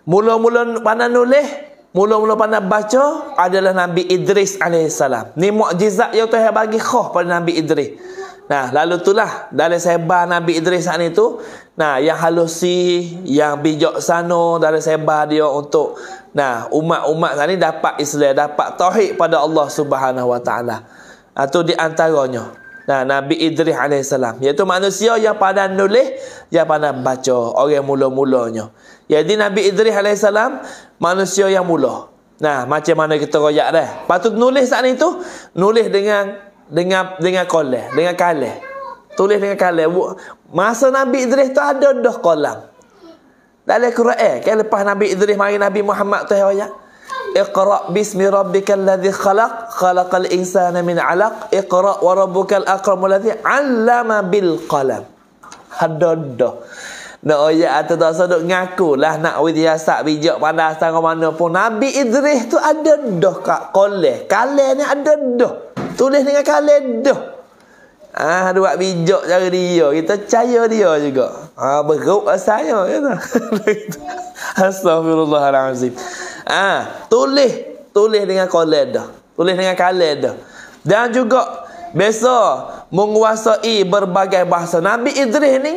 Mula-mula pandai nulis, mula-mula pandai baca adalah Nabi Idris AS. Ni mukjizat yang Tuhan bagi khuh pada Nabi Idris. Nah, lalu itulah dalam sebar Nabi Idris saat itu. Nah, yang halusi, yang bijaksana dalam sebar dia untuk nah umat-umat tadi dapat Islam, dapat tauhid pada Allah Subhanahu Wa Taala. Atau di Nah, Nabi Idris AS. Iaitu manusia yang pandai nulis, yang pandai baca orang mula-mulanya. Jadi Nabi Idris AS, manusia yang mula. Nah, macam mana kita royak dah. Patut nulis saat itu, nulis dengan dengan dengan kolam, dengan kalem. Tulis dengan kalem. Masa Nabi Idris tu ada dah kolam. Dalam Quran, kan lepas Nabi Idris mari Nabi Muhammad tu royak. Ya? Iqra bismi Rabbika اقرا باسم ربك الذي خلق خلق الانسان من علق al وربك الاكرم allama bil qalam هدد Nak oyak atau tak seduk ngaku lah nak widiasak bijak pada asal mana pun. Nabi Idris tu ada doh kak kole. Kale ni ada doh. Tulis dengan kale doh. Ah, ha, dua bijak cara dia. Kita percaya dia juga. Ah, ha, beruk asalnya. Astagfirullahaladzim. Gitu. Ah, ha, tulis, tulis dengan kolen dah. Tulis dengan kalen dah. Dan juga biasa menguasai berbagai bahasa. Nabi Idris ni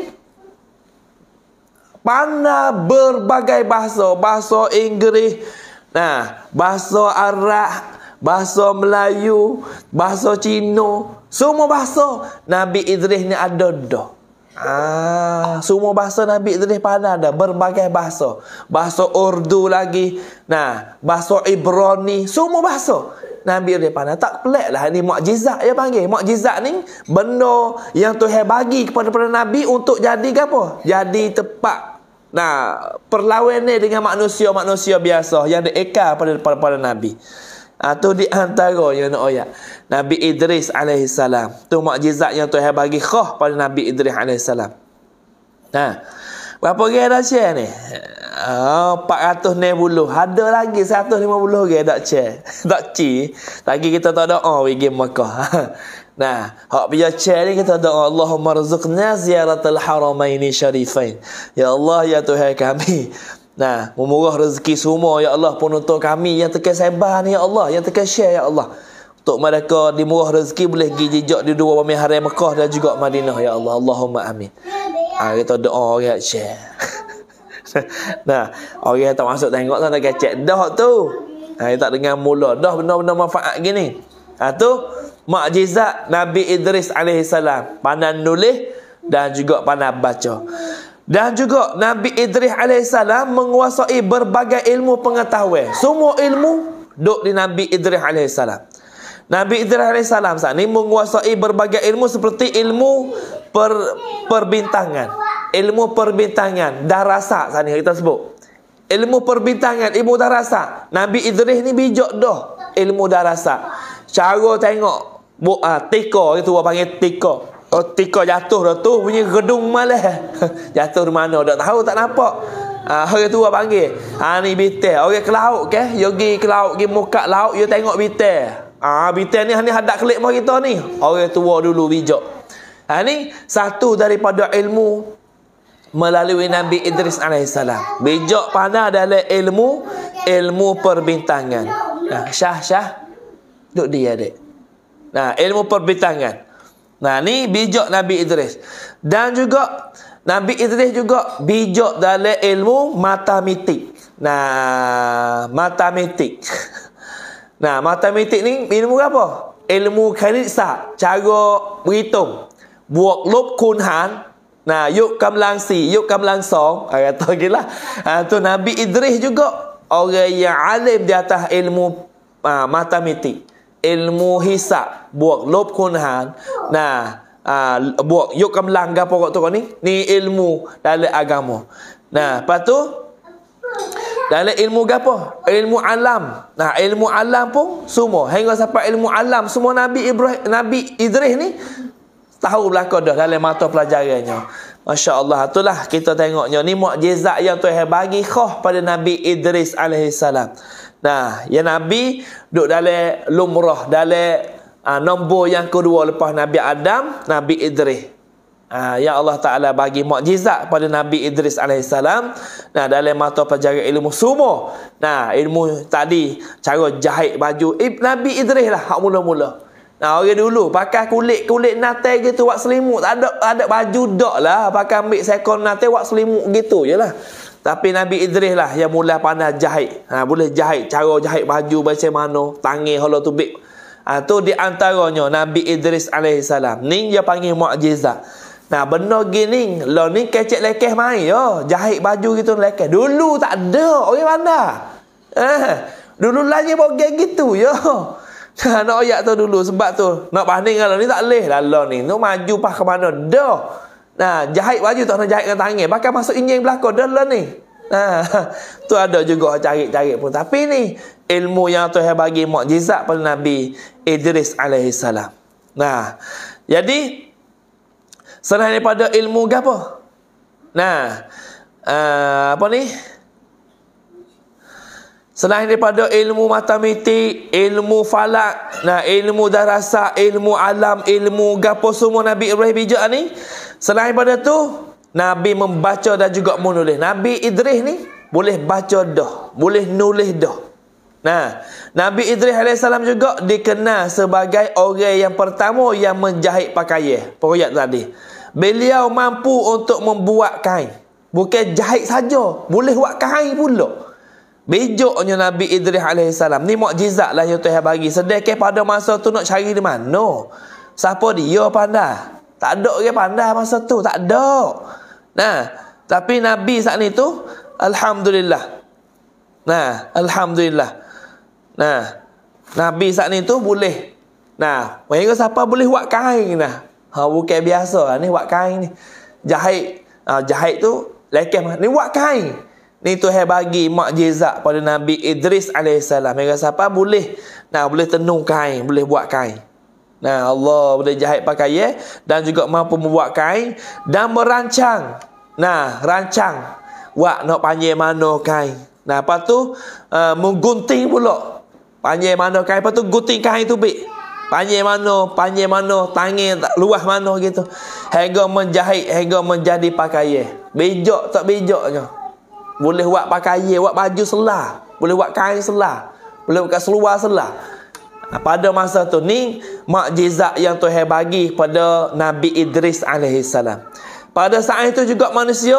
pandai berbagai bahasa, bahasa Inggeris, nah, ha, bahasa Arab, bahasa Melayu, bahasa Cina, semua bahasa Nabi Idris ni ada dah. Ah, semua bahasa Nabi tu dah pandai dah berbagai bahasa. Bahasa Urdu lagi. Nah, bahasa Ibrani, semua bahasa. Nabi dia pandai. Tak pelak lah ni mukjizat dia panggil. Mukjizat ni benda yang Tuhan bagi kepada para nabi untuk jadi apa? Jadi tepat Nah, perlawanan dengan manusia-manusia biasa yang diekal pada para-para nabi. Itu ha, di antara yang nak ayat. Nabi Idris AS. tu makjizat yang Tuhan bagi khuh pada Nabi Idris AS. Ha. Berapa orang dah share ni? Oh, 400 ni Ada lagi satu 150 orang dah share. [laughs] Tak ci. Lagi kita tak ada. Oh, we game Makkah. [laughs] Nah, hak biar cer ni kita doa Allahumma rizqna ziyaratul haramaini syarifain. Ya Allah ya Tuhan kami, Nah, memurah rezeki semua ya Allah penonton kami yang tekan sebar ni ya Allah, yang tekan share ya Allah. Untuk mereka dimurah rezeki boleh pergi jejak di dua bumi haram Mekah dan juga Madinah ya Allah. Allahumma amin. Ah ha, kita doa orang yang share. [laughs] nah, orang yang tak masuk tengok tu nak kecek dah tu. Ha, tak dengan mula. Dah benar-benar manfaat gini. Ha, tu makjizat Nabi Idris alaihissalam. Pandan nulis dan juga pandan baca. Dan juga Nabi Idris AS menguasai berbagai ilmu pengetahuan. Semua ilmu duduk di Nabi Idris AS. Nabi Idris AS saat ini menguasai berbagai ilmu seperti ilmu per, perbintangan. Ilmu perbintangan, darasa saat ini kita sebut. Ilmu perbintangan, ilmu darasa. Nabi Idris ni bijak dah ilmu darasa. Cara tengok, bu, uh, ah, tiko, itu orang panggil tiko. Oh, tika jatuh dah tu punya gedung malah. [laughs] jatuh di mana dah tahu tak nampak. Ah, hari tu orang panggil. Ha ah, ni bitel. Orang okay, ke laut ke? Okay? yogi gi ke laut gi muka laut yo tengok bitel. Ah, bitel ni ni hadap kelik mah kita ni. Orang tua dulu bijak. Ha ah, ni satu daripada ilmu melalui Nabi Idris alaihissalam. Bijak pandai adalah ilmu ilmu perbintangan. Nah, syah syah. Duk dia dek. Nah, ilmu perbintangan. Nah ni bijak Nabi Idris. Dan juga Nabi Idris juga bijak dalam ilmu matematik. Nah, matematik. [laughs] Nah, matematik ni ilmu apa? Ilmu kalisa, cara berhitung. Buat lub kun Nah, yuk kamlang si, yuk kamlang song. Saya [laughs] kata lagi lah. Ha, tu Nabi Idris juga. Orang yang alim di atas ilmu uh, matematik. อิลมูฮิสะบวกลบคูณหารนะบวกยกกำลังกับปกตัวนี้นี่อิลมูดัลเลอกามูนะปัตุดัลเลอิลมูกับปออิลมูอัลลัมนะอิลมูอัลลัมพุ่งสุโม่เฮงก็สับปะอิลมูอัลลัมสุโม่นบีอิบรานบีอิดริห์นี่ทราบละก็ดอดัลเลมาตัวเรียนย์ Masya-Allah itulah kita tengoknya ni mukjizat yang Tuhan bagi khah pada Nabi Idris alaihi salam. Nah, ya Nabi duduk dalam lumrah, dalam uh, nombor yang kedua lepas Nabi Adam, Nabi Idris. Uh, ya Allah Ta'ala bagi mukjizat pada Nabi Idris AS. Nah, dalam mata pelajaran ilmu semua. Nah, ilmu tadi, cara jahit baju. Ib, Nabi Idris lah, hak mula-mula. Nah, orang dulu pakai kulit-kulit natai gitu, wak selimut. Tak ada, ada baju dok lah. Pakai ambil sekon natai, wak selimut gitu je lah. Tapi Nabi Idris lah yang mula pandai jahit. Ha, boleh jahit, cara jahit baju macam mana, tangih, hala tubik. Ha, tu di antaranya Nabi Idris AS. Ni dia panggil mu'jizat. Nah, benda gini, lo ni kecek lekeh main. Yo. Jahit baju gitu lekeh. Dulu tak ada orang pandai. Eh, dulu lagi bogey gitu yo. [laughs] nak oyak tu dulu sebab tu nak banding kalau ni tak leh lah lo ni. Tu maju pas ke mana dah. Nah, jahit baju tak pernah jahit dengan tangan. Bahkan masuk injin belakang dah lah ni. Nah, [laughs] tu ada juga cari-cari pun. Tapi ni ilmu yang tu Tuhan bagi mukjizat pada Nabi Idris alaihi Nah, jadi selain daripada ilmu apa? Nah, uh, apa ni? Selain daripada ilmu matematik, ilmu falak, nah ilmu darasa, ilmu alam, ilmu gapo semua Nabi Ibrahim bijak ni, Selain pada tu, Nabi membaca dan juga menulis. Nabi Idris ni boleh baca dah, boleh nulis dah. Nah, Nabi Idris alaihissalam juga dikenal sebagai orang yang pertama yang menjahit pakaian. Periyat tadi. Beliau mampu untuk membuat kain. Bukan jahit saja, boleh buat kain pula. Bijaknya Nabi Idris AS. Ni mukjizat lah yang Tuhan bagi. Sedekah pada masa tu nak cari di mana? Siapa dia pandai? Tak ada orang pandai masa tu, tak ada. Nah, tapi Nabi saat ni tu alhamdulillah. Nah, alhamdulillah. Nah, Nabi saat ni tu boleh. Nah, mengira siapa boleh buat kain nah. Ha bukan biasa lah. ni buat kain ni. Jahit, ha, jahit tu lekeh ni buat kain. Ni tu hai bagi mukjizat pada Nabi Idris alaihissalam. Mengira siapa boleh. Nah, boleh tenung kain, boleh buat kain. Nah, Allah boleh jahit pakaian ya? eh? dan juga mampu membuat kain dan merancang. Nah, rancang. Wak nak panjang mana kain. Nah, apa tu uh, menggunting pula. Panjang mana kain, apa tu gunting kain tu bik. Panjang mana, panjang mana, tangan luas mana gitu. Hingga menjahit, hingga menjadi pakaian. Bijak tak bijaknya. Boleh buat pakaian, buat baju selah. Boleh buat kain selah. Boleh buat seluar selah pada masa tu ni mukjizat yang Tuhan bagi pada Nabi Idris alaihissalam. Pada saat itu juga manusia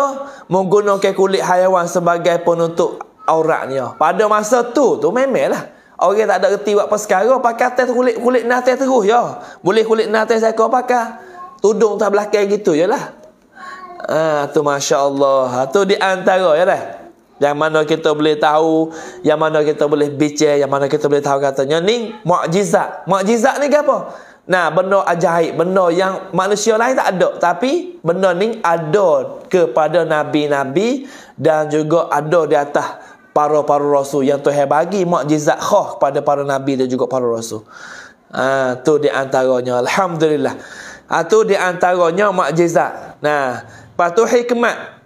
menggunakan kulit haiwan sebagai penutup auratnya. Pada masa tu tu memanglah orang tak ada reti buat apa pakai atas kulit kulit natas terus ya. Boleh kulit natas saya kau pakai tudung tak belakang gitu jelah. Ya ah tu masya-Allah. Ha, ah, tu di antara ya lah. Yang mana kita boleh tahu Yang mana kita boleh bicara Yang mana kita boleh tahu katanya Ni mu'jizat Mu'jizat ni ke apa? Nah, benda ajaib Benda yang manusia lain tak ada Tapi benda ni ada kepada Nabi-Nabi Dan juga ada di atas para-para Rasul Yang Tuhan bagi mu'jizat khoh kepada para Nabi dan juga para Rasul Ah ha, tu di antaranya Alhamdulillah Ah ha, di antaranya mu'jizat Nah, patuhi hikmat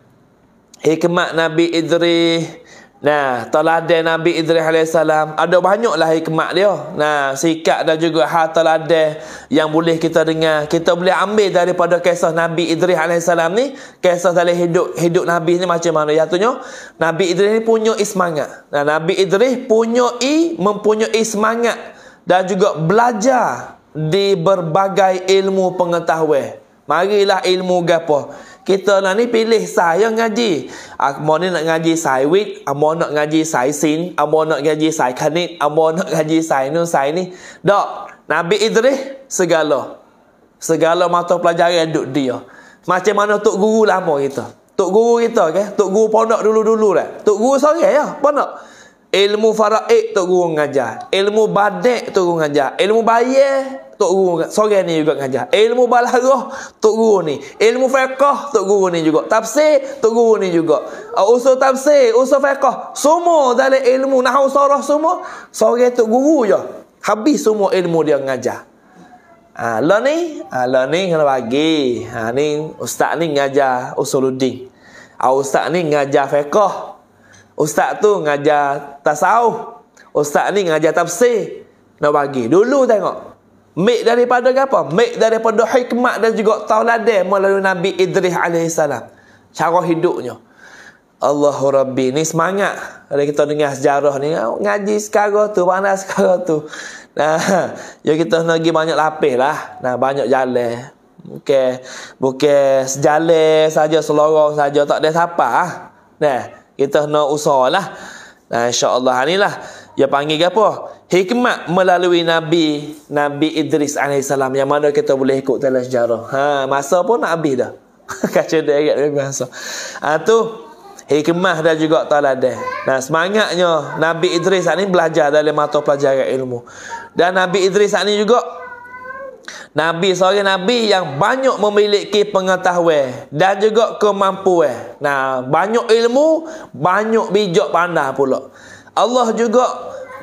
hikmat Nabi Idris. Nah, teladan Nabi Idris alaihi salam, ada banyaklah hikmat dia. Nah, sikap dan juga hal teladan yang boleh kita dengar, kita boleh ambil daripada kisah Nabi Idris alaihi ni, kisah dalam hidup hidup Nabi ni macam mana. Yatunya Nabi Idris ni punya semangat. Nah, Nabi Idris punya i mempunyai semangat dan juga belajar di berbagai ilmu pengetahuan. Marilah ilmu gapo kita nak lah ni pilih sai ngaji. Amo ah, ni nak ngaji sai wit, amo ah, nak ngaji sai sin, amo ah, nak ngaji sai kanit, amo nak ngaji sai nu sai ni. Dok, Nabi Idris segala. Segala mata pelajaran duk dia. Macam mana tok guru lama kita. Tok guru kita ke, okay? tok guru pondok dulu-dulu lah. Tok guru sorang ya, pondok. Ilmu faraid tok guru ngajar. Ilmu badek tok guru ngajar. Ilmu bayar Tok Guru sore ni juga ngajar. Ilmu balaghah Tok Guru ni. Ilmu fiqh Tok Guru ni juga. Tafsir Tok Guru ni juga. Uh, usul tafsir, usul fiqh, semua dalam ilmu nahwu sarah semua sore Tok Guru je. Habis semua ilmu dia ngajar. Ha, lah ni, ha, lah kena bagi. Ha, ni ustaz ni ngajar usuluddin. Ha, ustaz ni ngajar fiqh. Ustaz tu ngajar tasawuf. Ustaz ni ngajar tafsir. Nak bagi. Dulu tengok. Mik daripada apa? Mik daripada hikmat dan juga tauladan melalui Nabi Idris AS. Cara hidupnya. Allah Rabbi. ini semangat. Kalau kita dengar sejarah ni. Oh, ngaji sekarang tu. Panas sekarang tu. Nah, ya kita nak pergi banyak lapis lah. Nah, banyak jalan. Bukan, okay, sejalan saja, selorong saja. Tak ada siapa. Ah. Nah, kita nak usahalah. Nah, insyaAllah. Inilah. Nah, dia panggil apa? Hikmat melalui Nabi Nabi Idris AS Yang mana kita boleh ikut dalam sejarah ha, Masa pun nak habis dah [laughs] Kacau dia agak lebih masa ha, tu, Hikmah dah juga taladah Nah semangatnya Nabi Idris saat ni belajar dalam mata pelajaran ilmu Dan Nabi Idris saat ni juga Nabi seorang Nabi yang banyak memiliki pengetahuan dan juga kemampuan. Nah, banyak ilmu, banyak bijak pandai pula. Allah juga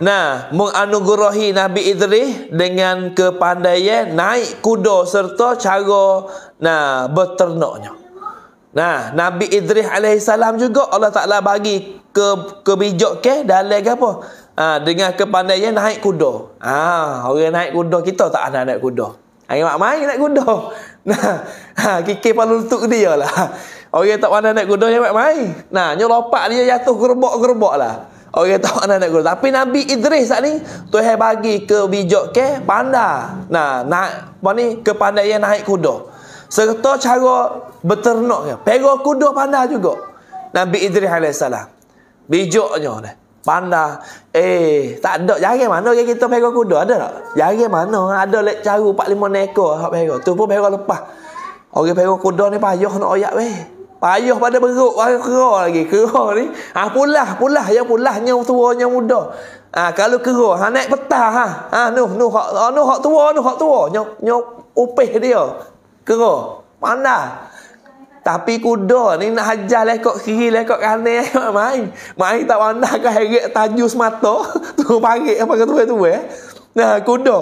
nah menganugerahi Nabi Idris dengan kepandaian naik kuda serta cara nah beternaknya. Nah, Nabi Idris alaihi salam juga Allah Taala bagi ke kebijakan ke, dalam ke apa? Ha, dengan kepandaian naik kuda. Ah, ha, orang naik kuda kita tak ada naik kuda. Hai mak main naik kuda. [laughs] Nah, ha, kiki palu lutut dia lah. Orang tak pandai naik kuda yang mak main. Nah, nyolopak dia jatuh gerbok-gerbok lah. Orang okay, tahu anak-anak guru. Tapi Nabi Idris saat ni, Tuhan bagi ke bijak ke pandai. Nah, nak apa ni, ke pandai yang naik kuda. Serta cara berternak ke. Pera kuda pandai juga. Nabi Idris AS. Bijaknya ni. Pandai. Eh, tak ada. Jari mana yang kita pera kuda? Ada tak? Jari mana? Ada lek caru 4-5 neko. Tu pun pera lepas. Orang okay, pera kuda ni payah nak oyak weh payah pada beruk pada kera lagi kera ni ah ha, pulah pulah yang pulahnya tuanya muda ah ha, kalau kera ah, ha naik petah ha ah ha, nuh noh hak nuh ah, noh hak tua noh hak tua nyok nyok upih dia kera mana tapi kuda ni nak hajar kok, kiri kok kanan [laughs] main main tak pandai ke kan, heret tajus mata [laughs] tu parik apa ke tu eh Nah, kuda.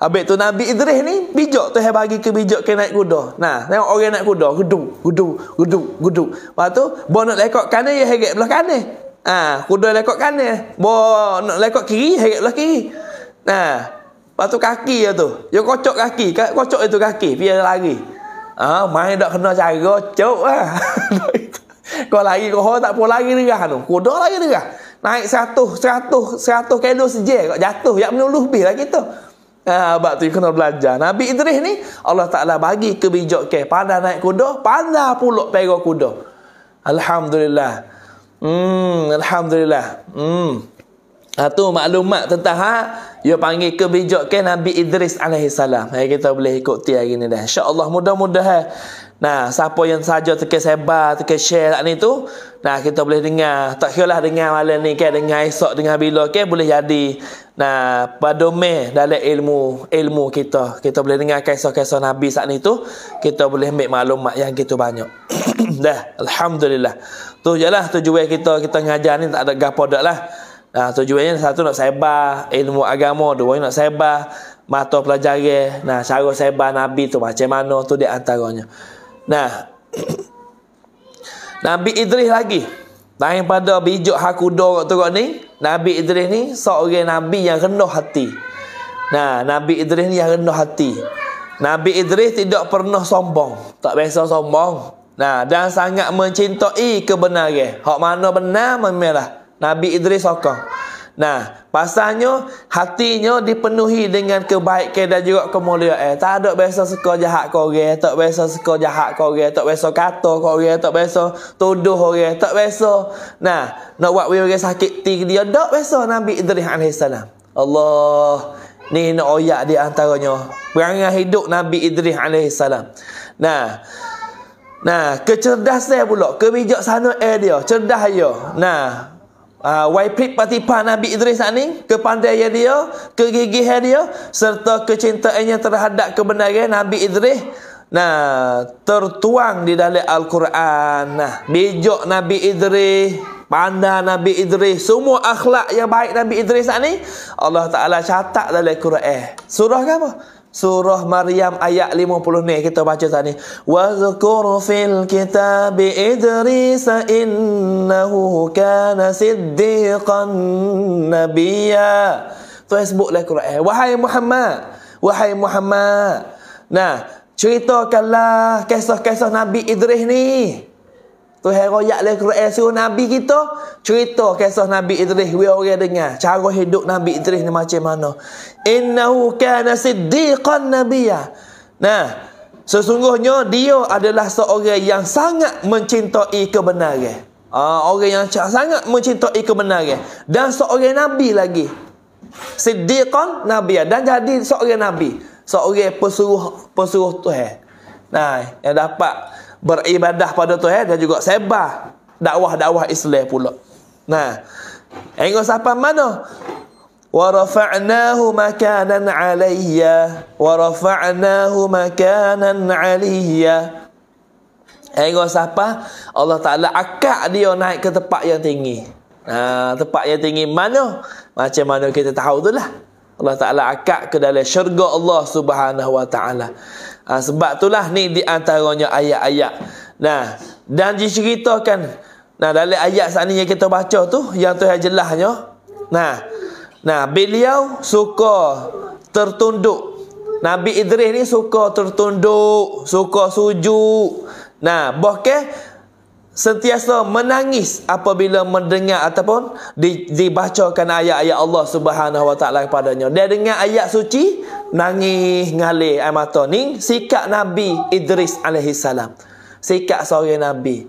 Habis tu Nabi Idris ni bijak tu hai bagi ke bijak ke naik kuda. Nah, tengok orang naik kuda, gedung, gedung, gedung, gedung. Lepas tu bo nak lekok kanan ya heret belah kanan. Ah, ha, kuda lekok kanan. Bo nak lekok kiri heret belah kiri. Nah. Lepas tu kaki ya tu. Yo kocok kaki, kocok itu kaki, biar lari. Ah, ha, main dak kena cara cok ah. [laughs] Kau lagi kau tak pun lari dia tu. Kuda lari dia. Naik seratus, seratus, seratus kilo saja kot jatuh. Yang menuluh lebih lah kita. Ha, sebab tu kena belajar. Nabi Idris ni, Allah Ta'ala bagi kebijak ke. Pandai naik kuda, pandai pulak pera kuda. Alhamdulillah. Hmm, Alhamdulillah. Hmm. Ha, tu maklumat tentang ha, dia panggil kebijak ke Nabi Idris alaihissalam. Ha, kita boleh ikut tiar gini dah. InsyaAllah mudah-mudahan. Nah, siapa yang saja terkait sebar, terkait share tak lah ni tu, nah kita boleh dengar. Tak kira lah dengar malam ni, kan? dengar esok, dengar bila, kan? boleh jadi. Nah, padome dalam ilmu ilmu kita. Kita boleh dengar kisah-kisah Nabi saat ni tu, kita boleh ambil maklumat yang kita banyak. [coughs] Dah, Alhamdulillah. Tu je lah tujuan kita, kita ngajar ni tak ada gapa dah lah. Nah, tujuannya satu nak sebar ilmu agama, dua nak sebar mata pelajaran. Nah, cara sebar Nabi tu macam mana tu dia antaranya. Nah. [coughs] Nabi Idris lagi. Lain pada bijak hakudo kuda tu kat ni, Nabi Idris ni seorang nabi yang rendah hati. Nah, Nabi Idris ni yang rendah hati. Nabi Idris tidak pernah sombong. Tak biasa sombong. Nah, dan sangat mencintai kebenaran. Hak mana benar memanglah. Nabi Idris sokong. Nah, pasalnya hatinya dipenuhi dengan kebaikan dan juga kemuliaan. Eh, tak ada biasa suka jahat kau orang, eh. tak biasa suka jahat kau orang, eh. tak biasa kata kau orang, eh. tak biasa tuduh orang, tak biasa. Nah, nak buat orang sakit ti dia tak biasa Nabi Idris alaihi salam. Allah ni nak oyak di antaranya. Berangan hidup Nabi Idris alaihi salam. Nah, Nah, kecerdasan pula, kebijaksanaan dia, cerdas dia. Ya. Nah, uh, ah, Yprit Patipah Nabi Idris ni Kepandai dia Kegigih dia Serta kecintaannya terhadap kebenaran Nabi Idris Nah Tertuang di dalam Al-Quran nah, Bijak Nabi Idris Pandai Nabi Idris Semua akhlak yang baik Nabi Idris ni Allah Ta'ala catat dalam Quran Surah ke apa? Surah Maryam ayat 50 ni kita baca tadi ni. Wa zkur fil kitabi Idris innahu kana siddiqan nabiyya. Tu sebutlah Quran. Wahai Muhammad, wahai Muhammad. Nah, ceritakanlah kisah-kisah Nabi Idris ni. Tuhan royak dalam Quran suruh Nabi kita cerita kisah Nabi Idris. Biar orang dengar cara hidup Nabi Idris ni macam mana. Innahu kana siddiqan nabiyya. Nah, sesungguhnya dia adalah seorang yang sangat mencintai kebenaran. Uh, orang yang sangat mencintai kebenaran dan seorang nabi lagi. Siddiqan nabi dan jadi seorang nabi, seorang pesuruh pesuruh Tuhan. Nah, yang dapat beribadah pada tu eh, dan juga sebar dakwah-dakwah Islam pula. Nah. Engkau siapa mana? Wa rafa'nahu makanan 'alayya wa rafa'nahu makanan 'alayya. Engkau siapa? Allah Taala akak dia naik ke tempat yang tinggi. Nah, tempat yang tinggi mana? Macam mana kita tahu tu lah Allah Taala akak ke dalam syurga Allah Subhanahu wa taala ha, sebab itulah ni di antaranya ayat-ayat nah dan diceritakan nah dalam ayat sana yang kita baca tu yang tu yang jelasnya nah nah beliau suka tertunduk Nabi Idris ni suka tertunduk, suka sujud. Nah, bahkan sentiasa menangis apabila mendengar ataupun dibacakan ayat-ayat Allah Subhanahu Wa Taala kepadanya. Dia dengar ayat suci, nangis ngalir air mata ni sikap Nabi Idris alaihi salam. Sikap seorang nabi.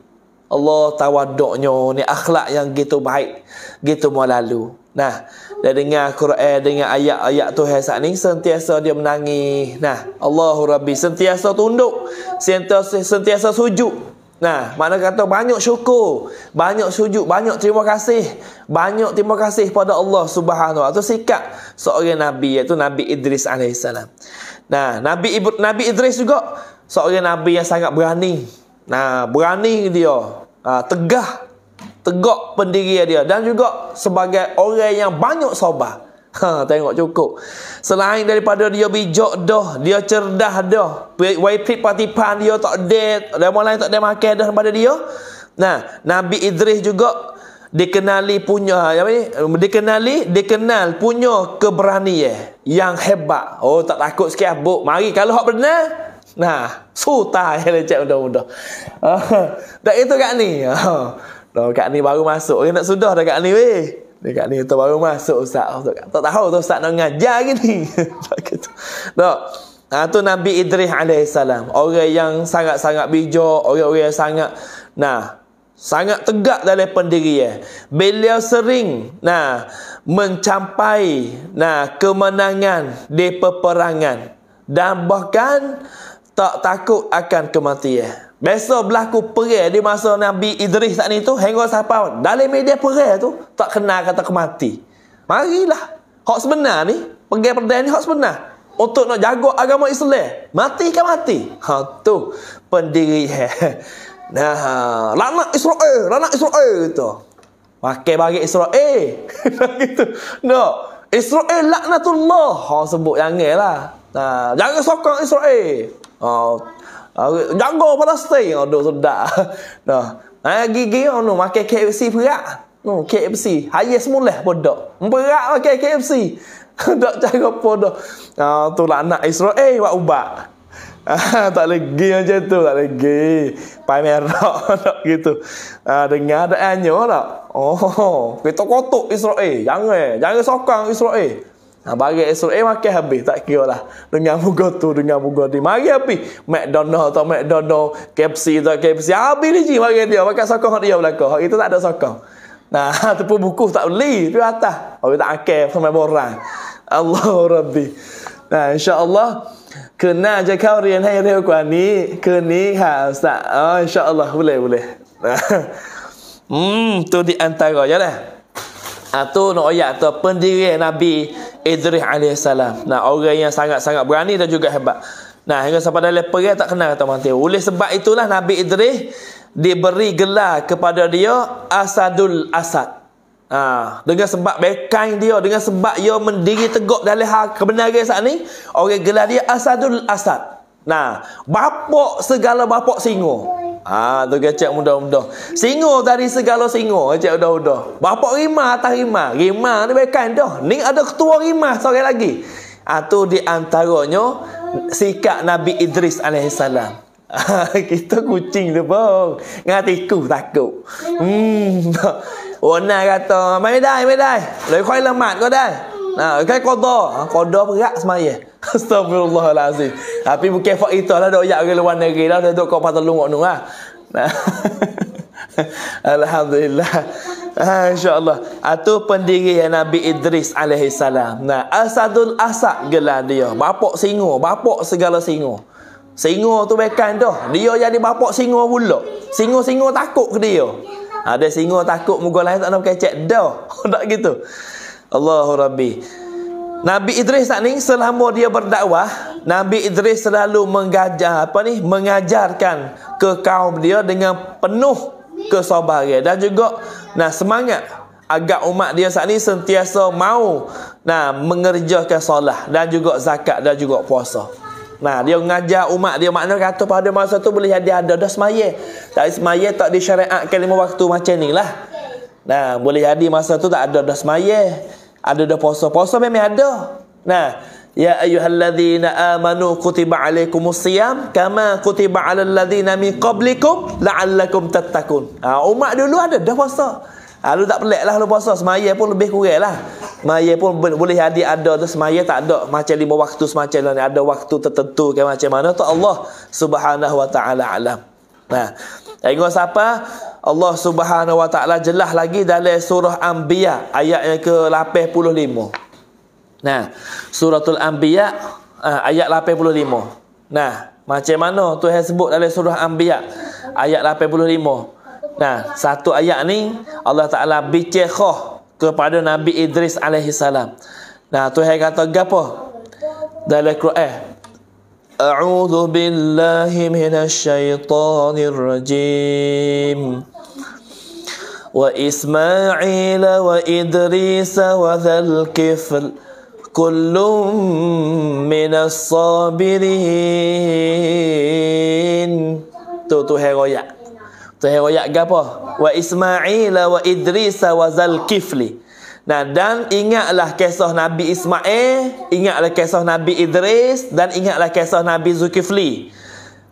Allah tawaduknya ni akhlak yang gitu baik, gitu melalu. Nah, dia dengar Quran dengan ayat-ayat Tuhan saat ni sentiasa dia menangis. Nah, Allahu Rabbi sentiasa tunduk, sentiasa, sentiasa sujud Nah, mana kata banyak syukur, banyak sujud, banyak terima kasih, banyak terima kasih pada Allah Subhanahu Wa Taala. sikap seorang nabi iaitu Nabi Idris alaihissalam. Nah, Nabi Ibu, Nabi Idris juga seorang nabi yang sangat berani. Nah, berani dia, ah, tegah, tegak pendirian dia dan juga sebagai orang yang banyak sabar. Ha, tengok cukup. Selain daripada dia bijak dah, dia cerdah dah. Wipe patipan dia tak Ada dan mulai tak ada makan dah daripada dia. Nah, Nabi Idris juga dikenali punya ha, apa ni? Dikenali, dikenal punya keberanian yang hebat. Oh, tak takut sikit ah, buk? Mari kalau hak benar, Nah, suta yang [laughs] mudah-mudah. Uh, [laughs] Dah itu kat ni. Uh, kat ni baru masuk. Okay, nak sudah dah kat ni weh. Dekat ni tu baru masuk Ustaz. Tak, tak tahu tu Ustaz nak ngajar ke ni. Tak gitu. Tak. Ha, tu Nabi Idris salam. Orang yang sangat-sangat bijak. Orang-orang yang sangat. Nah. Sangat tegak dalam pendiri ya. Beliau sering. Nah. Mencapai. Nah. Kemenangan. Di peperangan. Dan bahkan. Tak takut akan kematian. Biasa berlaku perih di masa Nabi Idris saat ni tu, hengok siapa dalam media perih tu, tak kenal kata kemati. Marilah. Hak sebenar ni, pergi perdaya ni hak sebenar. Untuk nak jaga agama Islam. Mati kan mati? Ha tu. Pendiri. [laughs] Nah, lanak Israel, lanak Israel tu. Pakai bagi Israel. [laughs] Gitu. no. Israel laknatullah. Ha sebut yang ngelah. lah. jangan sokong Israel. Ha. Ah, jaga Palestin yang oh, duk sedak. [laughs] Nah, ah, gigi ono oh, makan KFC perak. No, KFC. Hayes semula bodoh. Berak makan KFC. [laughs] Tak cara bodoh. Ah, tu lah anak Israel eh, buat ubat. Ah, [laughs] tak lagi macam tu, tak lagi. Pai merok tak gitu. Ah, dengar ada anyo tak? Oh, kita kotuk Israel. Eh, jangan, eh. jangan sokong Israel. Eh. Ha, bagi esok eh makan habis tak kira lah. Dengan muka tu, dengan muka ni. Mari habis. McDonald atau McDonald, KFC atau KFC. Habis ni je bagi dia. Makan sokong dia belakang. itu tak ada sokong. Nah, [laughs] tu pun buku tak beli. Tu atas. Orang tak akal sama borang. Allah Rabbi. Nah, insyaAllah. Kena je kau rian hai rian kuah ni. Kena ha, Ustaz. Oh, InsyaAllah. Boleh, boleh. [laughs] Hmm, tu di antara je lah. Ha, tu nak ayat tu. Pendiri Nabi. Idris AS Nah orang yang sangat-sangat berani dan juga hebat Nah hingga sampai dalam perang tak kenal kata mati Oleh sebab itulah Nabi Idris Diberi gelar kepada dia Asadul Asad ha, Dengan sebab bekan dia Dengan sebab dia mendiri teguk dalam hal kebenaran saat ni Orang gelar dia Asadul Asad Nah, bapak segala bapak singa Ah ha, tu gacak mudah-mudah. Singo dari segala singo gacak mudah-mudah. Bapa rima atas rima. Rima ni bekan dah. Ni ada ketua rima seorang lagi. Ah tu di antaranya sikap Nabi Idris alaihi salam. Ha, [laughs] kita kucing tu pun. Ngah tiku takut. Hmm. [laughs] Wona kata, "Mai dai, mai dai. Lai khoi lemat ko dai." Kan ah, ha, kan qada. Qada berat semaya. [laughs] Astagfirullahalazim. Tapi bukan fak itu lah doyak ke luar negeri lah duduk kau patah lungok tu lah. [laughs] Alhamdulillah. Ha, insyaallah. Atu pendiri yang Nabi Idris alaihi salam. Nah, Asadul Asad gelar dia. Bapak singa, bapak segala singo, singo tu bekan doh. Dia jadi bapak singo pula. Singo singo takut ke dia. Ada ah, singo takut muka lain tak nak kecek dah. [laughs] Tak gitu. Allahu Rabbi. Nabi Idris tak ni selama dia berdakwah, Nabi Idris selalu mengajar apa ni? Mengajarkan ke kaum dia dengan penuh kesabaran dan juga nah semangat Agak umat dia saat ni sentiasa mau nah mengerjakan solat dan juga zakat dan juga puasa. Nah, dia mengajar umat dia makna kata pada masa tu boleh jadi ada dah semaya. Tak semaya tak disyariatkan lima waktu macam ni lah. Nah, boleh jadi masa tu tak ada dah semaya ada dah puasa. Puasa memang ada. Nah, ya ayyuhallazina amanu kutiba alaikumusiyam kama kutiba alal ladzina min qablikum la'allakum tattaqun. Ah ha, umat dulu ada dah puasa. Ha, lu tak pelik lah lu puasa. Semaya pun lebih kurang lah. Semaya pun boleh hadir ada tu. Semaya tak ada. Macam lima waktu semacam lah ni. Ada waktu tertentu ke macam mana tu Allah subhanahu wa ta'ala alam. Nah, tengok siapa? Allah Subhanahu Wa Taala jelah lagi dalam surah Anbiya ayat yang ke-85. Nah, suratul Anbiya ah, ayat 85. Nah, macam mana tu? Tuhan sebut dalam surah Anbiya ayat 85. Nah, satu ayat ni Allah Taala bicekhah kepada Nabi Idris alaihi salam. Nah, Tuhan kata gapo? Dalam Quran. أعوذ بالله من الشيطان الرجيم وإسماعيل وإدريس وذا الكفل كل من الصابرين تو تو هي tu heroyak ke apa wa ismaila Nah, dan ingatlah kisah Nabi Ismail, ingatlah kisah Nabi Idris dan ingatlah kisah Nabi Zulkifli.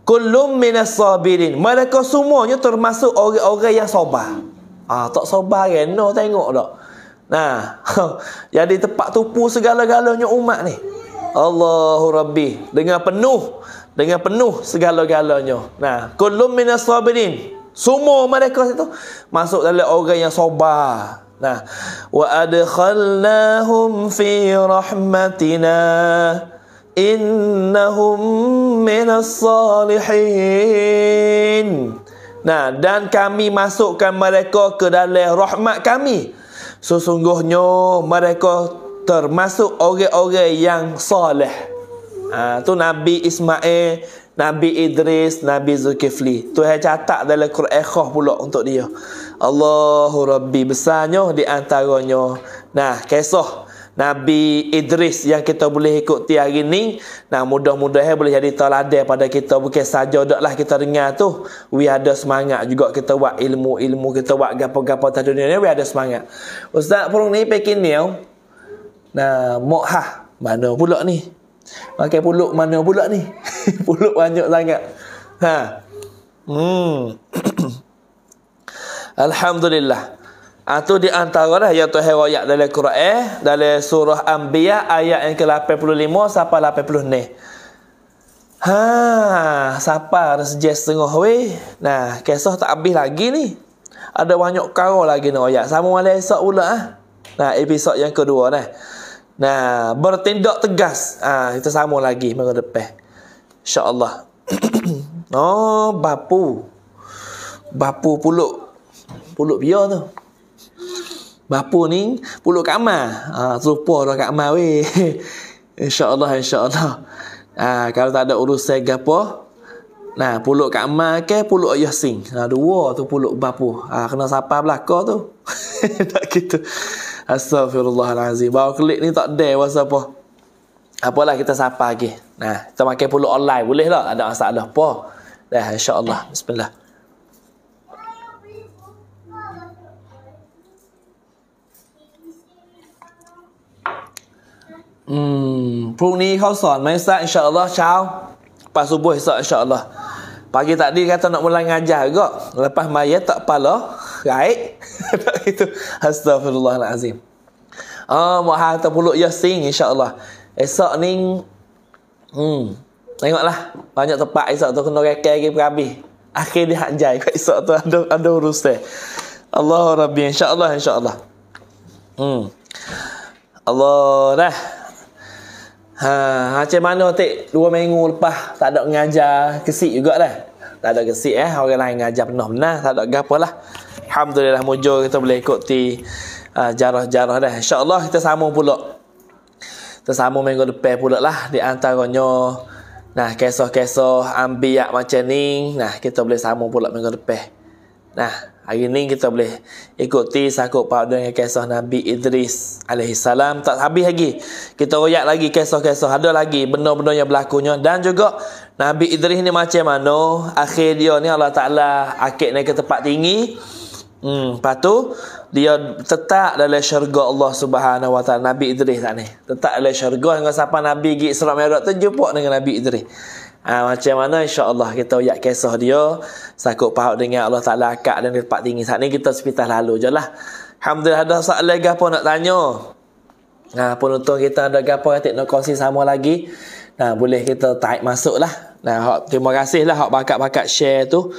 Kullum minas sabirin. Mereka semuanya termasuk orang-orang yang sabar. Ah, tak sabar kan? No, tengok tak. Nah, jadi [laughs] tempat tupu segala-galanya umat ni. Allahu Rabbi. Dengan penuh. Dengan penuh segala-galanya. Nah, kullum minas sabirin. Semua mereka itu masuk dalam orang yang sabar. Nah, wa adkhalnahum fi rahmatina innahum minas salihin. Nah, dan kami masukkan mereka ke dalam rahmat kami. Sesungguhnya mereka termasuk orang-orang yang soleh. ha, tu Nabi Ismail, Nabi Idris, Nabi Zulkifli. Tu saya catat dalam Quran Khoh pula untuk dia. Allahu Rabbi besarnya di antaranya. Nah, kisah Nabi Idris yang kita boleh ikuti hari ni. Nah, mudah-mudahan boleh jadi teladan pada kita. Bukan saja doklah kita dengar tu. We ada semangat juga kita buat ilmu-ilmu. Kita buat gapo gapo tak dunia ni. We ada semangat. Ustaz Purung ni pekin ni. Oh. Nah, mokha. Mana pula ni? Pakai puluk mana pula ni? [laughs] puluk banyak sangat. Ha. Hmm. Alhamdulillah. Itu ah, di antara lah yang Tuhan wayak dari Quran, dari surah Ambiya ayat yang ke-85 sampai 80 ni. Ha, siapa rezeki setengah weh? Nah, kisah tak habis lagi ni. Ada banyak kau lagi ni wayak. Sama malam esok pula ah. Nah, episod yang kedua nah. Nah, bertindak tegas. Ah, ha, kita sama lagi minggu depan. Insya-Allah. [coughs] oh, bapu. Bapu puluk puluk biar tu. Bapu ni puluk Kak Mal. Ha, serupa dah Kak Mal weh. [laughs] InsyaAllah, insyaAllah. Ha, kalau tak ada urus saya, apa, nah, puluk Kak Mal ke puluk Ayah Sing. Ha, dua tu puluk Bapu. Ha, kena sapa belakang tu. [laughs] tak gitu. Astaghfirullahalazim. Bawa klik ni tak ada pasal apa. Apalah kita sapa lagi. Nah, kita makan puluk online boleh tak? Ada masalah apa. Dah, insyaAllah. Bismillah. อืมพรุ่งนี้เขาสอนไหมซะอินชาอัลลอฮ์เช้าปัสบุยสอนอินชาอัลลอฮ์ hmm, pagi tadi kata nak mulai juga lepas maya tak pala baik [laughs] itu astagfirullahalazim ah oh, mohon terpuluk yasin insyaallah esok ni hmm tengoklah banyak tempat esok tu kena rekai lagi berabi akhir dia hak tu ada ada urusan Allah rabbi insyaallah insyaallah hmm Allah dah Ha, macam mana tik dua minggu lepas tak ada mengajar kesik juga lah. Tak ada kesik eh. Orang lain mengajar penuh benar. Tak ada gapa lah. Alhamdulillah mujur kita boleh ikut ti uh, ha, jarah-jarah dah. InsyaAllah kita sambung pula. Kita sambung minggu depan pula lah. Di antaranya Nah, kisah-kisah ambiak macam ni. Nah, kita boleh sambung pula minggu depan. Nah. Hari ni kita boleh ikuti sakut pak dengan kisah Nabi Idris alaihi tak habis lagi. Kita royak lagi kisah-kisah ada lagi benda-benda yang berlakunya dan juga Nabi Idris ni macam mana akhir dia ni Allah Taala akik naik ke tempat tinggi. Hmm, lepas tu dia tetap dalam syurga Allah Subhanahu Wa Taala Nabi Idris tak ni. Tetap dalam syurga dengan siapa Nabi gi Isra Mikraj terjumpa dengan Nabi Idris. Uh, macam mana Allah kita uyak kisah dia. Sakut pahak dengan Allah Ta'ala akak dan tempat tinggi. Saat ni kita sepintas lalu je lah. Alhamdulillah ada soalan lagi apa nak tanya. Nah, penonton kita ada apa yang nak kongsi sama lagi. Nah, boleh kita taik masuk lah. Nah, hak, terima kasih lah hak bakat-bakat share tu.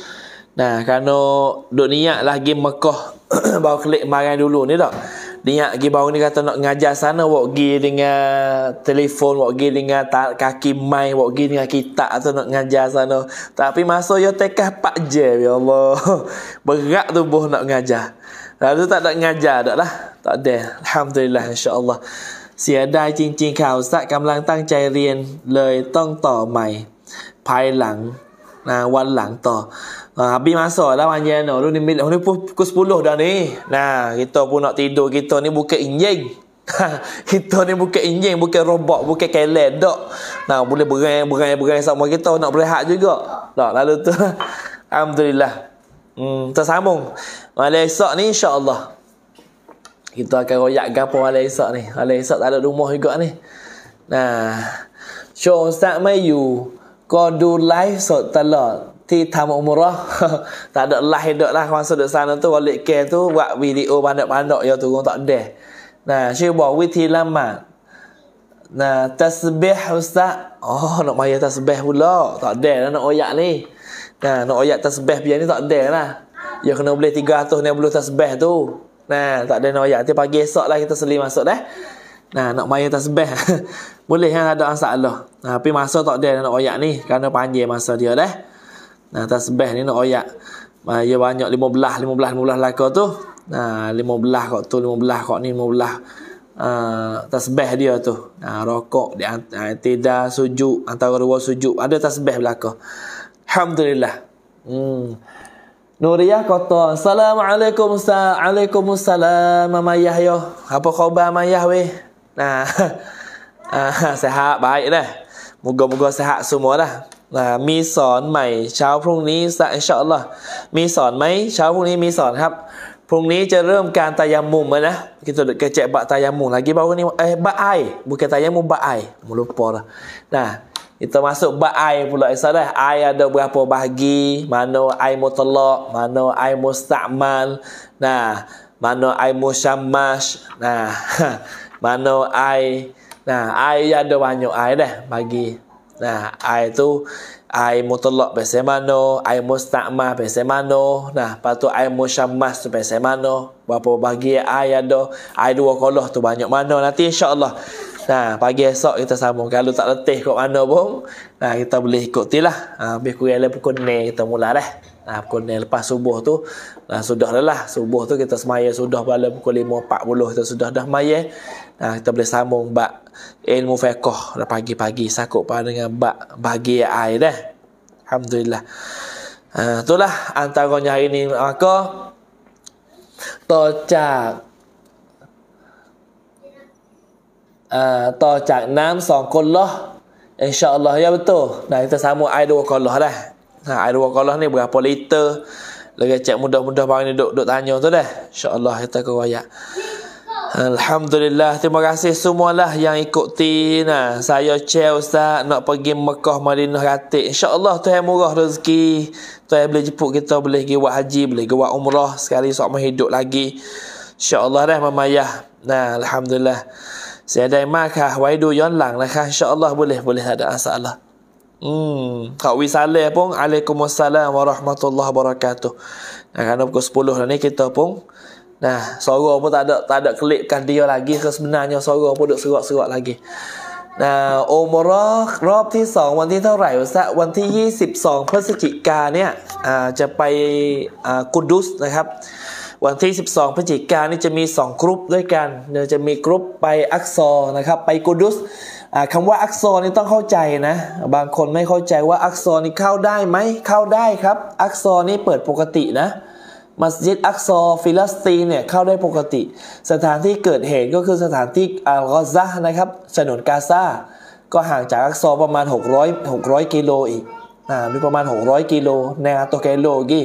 Nah, kerana duk niat lah game Mekah [coughs] baru klik marah dulu ni tak niat pergi bawah ni kata nak ngajar sana wak pergi dengan telefon wak pergi dengan kaki main, wak pergi dengan kitab atau nak ngajar sana tapi masa yo tekah pak je ya Allah [laughs] berat tubuh nak ngajar lalu tak nak ngajar dak lah tak ada alhamdulillah insyaallah Siadai cincin kau ustaz kamlang tang cai rian leh tong to mai pai lang wan lang to Ha, ah, habis masa lah panjang tu. Lu ni milik. Lu pukul 10 dah ni. Nah, kita pun nak tidur. Kita ni buka injing, [laughs] kita ni buka injing, buka robot. buka kelel. Tak. Nah, boleh berang, berang, berang sama kita. Nak berehat juga. Tak, lalu tu. [laughs] Alhamdulillah. Hmm, tersambung. Malam esok ni insyaAllah. Kita akan royak gapa malam esok ni. Malam esok tak ada rumah juga ni. Nah. show Syur Ustaz you, Kau do live so telah ti tamu umrah [laughs] tak ada lah hidup lah masa di sana tu walik ke tu buat video pandak-pandak ya turun tak ada nah saya buat witi lama nah tasbih ustaz oh nak maya tasbih pula tak ada lah nak oyak ni nah nak oyak tasbih biar ni tak ada lah ya kena boleh 300 ni boleh tasbih tu nah tak ada nak oyak nanti pagi esok lah kita selim masuk dah nah nak maya tasbih [laughs] boleh kan ada asal lah tapi masa tak ada nak oyak ni kerana panjang masa dia dah Nah tasbih ni nak oyak. Uh, ya banyak 15 15 15 kau tu. Nah 15 kau tu 15 kau ni 15 uh, tasbih dia tu. Nah rokok di antara eh, sujud antara dua sujud ada tasbih belaka. Alhamdulillah. Hmm. Nuriyah kata, Assalamualaikum, Assalamualaikum, Mamayah, yo. Apa khabar, Mamayah, weh? Nah, uh, [laughs] sehat, baik dah. Moga-moga sehat semua dah. นะมีสอนใหม่เช้าพรุ่งนี้สัอินชาอัลลอมีสอนไหมเช้าพรุ่งนี้มีสอนครับ พรุ่งนี้จะเริ่มการตายามุมนะกิจกระเจาะบะตายามุมลากิบอกว่นี่เอ้บะไอบุกตายามุมบะไอมุลุปอร์นะอ t u masuk ba'ai p ล l a isadah ai ada berapa bahagi mana a อกมา l a q mana ai musta'mal nah mana ม i ช u s ม a m m a s h nah mana ai nah ai ada banyak ai dah bagi Nah, air tu air mutlak biasa mana, air mustakmah biasa mana. Nah, lepas tu air musyammas tu biasa mana. Berapa bagi air ada, air dua kolah tu banyak mana. Nanti Allah. Nah, pagi esok kita sambung. Kalau tak letih kot mana pun, nah, kita boleh ikuti lah. Ha, habis kurang lah pukul ni kita mula lah. Nah, pukul ni lepas subuh tu, nah, sudah lah lah. Subuh tu kita semaya sudah pada pukul 5.40 kita sudah dah maya ha, kita boleh sambung bak ilmu fiqh dah pagi-pagi sakut pada dengan bak bagi air dah. Alhamdulillah. Ha, itulah antaranya hari ini aku. tocak Uh, tocak enam song Insya Allah ya betul nah kita sama air dua kolah dah ha air dua kolah ni berapa liter lagi cek mudah-mudah barang ni duk duk tanya tu dah Allah kita kau ayat Alhamdulillah terima kasih semualah yang ikuti nah saya chair ustaz nak pergi Mekah Madinah Ratik insyaallah Tuhan murah rezeki Tuhan boleh jemput kita boleh pergi buat haji boleh pergi buat umrah sekali sok hidup lagi insyaallah dah mamayah nah alhamdulillah saya dai makah waidu yon lang lah kah insyaallah boleh boleh ada masalah Hmm, Kak Wisale pun Waalaikumsalam Warahmatullahi Wabarakatuh Nah, kerana pukul 10 lah ni kita pun Nah, s a r a pun tak ada tak ada k e l i k k a n dia lagi ke sebenarnya s a r a pun duk serak-serak lagi. Nah, umrah รอบที่ 2 วันที่เท่าไหร่ซะวันที่ 22พฤศจิกาเนี่ยจะไปกุดุสนะครับวันที่ 12พฤศจิกานี่จะมี2กรุ๊ปด้วยกัน เดี๋ยวจะมีกรุ๊ปไปอักซอนะครับไปกุดุสคำว่าอักซอนี่ต้องเข้าใจนะบางคนไม่เข้าใจว่าอักซอนี่เข้าได้ไหมเข้าได้ครับ อักซอนี่เปิดปกตินะมัสยิดอักซอฟิลัสตีเนี่ย เข้าได้ปกติสถานที่เกิดเหตุก็คือสถานที่อัลกอซานะครับถนนกาซาก็ห่างจากอักซอประมาณ 600 600กิโลอีก อ่า มี ประมาณ 600กิโลนะตัวแกโลกี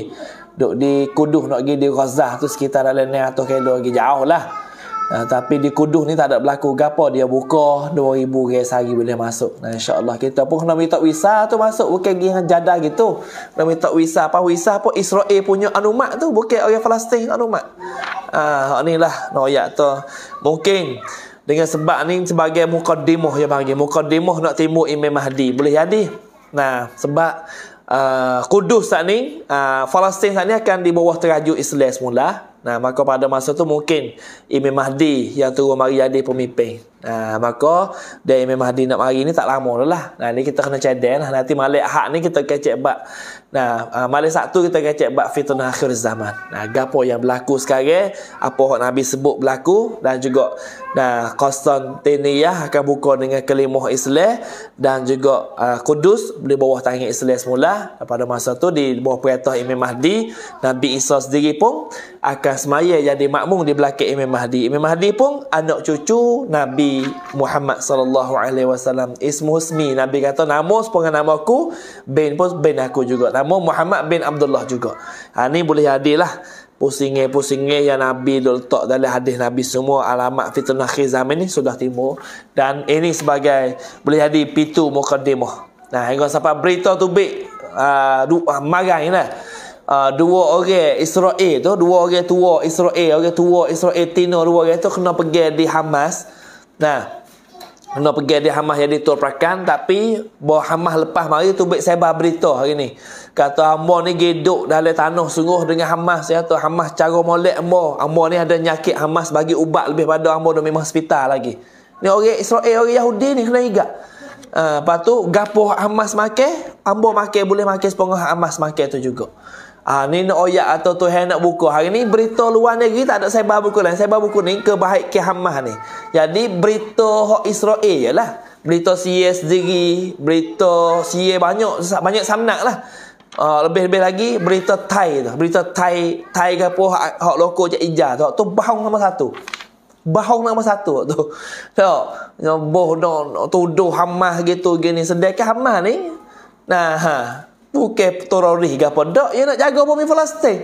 ดูดีกุดดูหน่อยกีดีกอซาตุสกิตาราเลน r dalam ni a ก a u k i ล o pergi Uh, tapi di Kudus ni tak ada berlaku gapo dia buka 2000 ringgit sehari boleh masuk. Nah, insya-Allah kita pun kena minta visa tu masuk bukan pergi dengan jadah gitu. Kena minta visa apa visa apa Israel punya anumat tu bukan orang Palestin anumat. Ah, uh, hak ni lah noyak tu. Mungkin dengan sebab ni sebagai mukadimah yang bagi mukadimah nak timu Imam Mahdi boleh jadi. Nah, sebab Uh, ah, Kudus saat ni uh, Palestin saat ni akan di bawah teraju Islam semula Nah, maka pada masa tu mungkin Imam Mahdi yang turun mari jadi pemimpin. Ha, ah, maka dia Imam Mahdi nak mari ni tak lama dah lah. Nah, ni kita kena cadang lah. Nanti malik hak ni kita kecek bab. Nah, uh, ah, malik satu kita kecek bab fitnah akhir zaman. Nah, gapo yang berlaku sekarang, apa yang Nabi sebut berlaku dan juga nah Konstantiniah akan buka dengan kelimah Islam dan juga uh, Kudus di bawah tangan Islam semula pada masa tu di bawah perintah Imam Mahdi Nabi Isa sendiri pun akan semaya jadi makmum di belakang Imam Mahdi. Imam Mahdi pun anak cucu Nabi Muhammad sallallahu alaihi wasallam. Ismu husmi. Nabi kata nama sepengah nama aku, bin pun bin aku juga. Nama Muhammad bin Abdullah juga. Ha ni boleh jadilah pusingnya-pusingnya yang Nabi letak dalam hadis Nabi semua alamat fitnah akhir zaman ni sudah timur dan ini sebagai boleh jadi pitu mukadimah. Nah, hingga sampai berita tu baik uh, ah, marah lah. Uh, dua orang Israel tu, dua orang tua Israel, orang tua Israel Tino dua orang tu kena pergi di Hamas. Nah, Nak pergi di Hamas jadi tuan perakan Tapi Bawa Hamas lepas mari tu Bik saya berita hari ni Kata Ambo ni geduk dalam tanah sungguh dengan Hamas Saya tu Hamas cara molek Ambo Ambo ni ada nyakit Hamas bagi ubat lebih pada Ambo tu memang hospital lagi Ni orang Israel, eh, orang Yahudi ni kena igat uh, ah, Lepas tu gapuh Hamas makan Ambo makan boleh makan sepengah Hamas makan tu juga Ah ha, ni nak oyak atau tu nak buku Hari ni berita luar negeri tak ada saya bawa buku lain. saya bawa buku ni ke baik ke Hamas ni. Jadi berita hak Israel ialah berita CS sendiri, berita CIA banyak banyak samnak lah. Uh, lebih-lebih lagi berita Thai tu. Berita Thai Thai ke apa hak, hak loko je ijar tu. Tu bahong nama satu. Bahong nama satu tu. Tengok, so, boh dong tuduh Hamas gitu gini. Sedekah Hamas ni. Nah, ha. Bukan teroris ke apa. Dok, dia nak jaga bumi Palestin.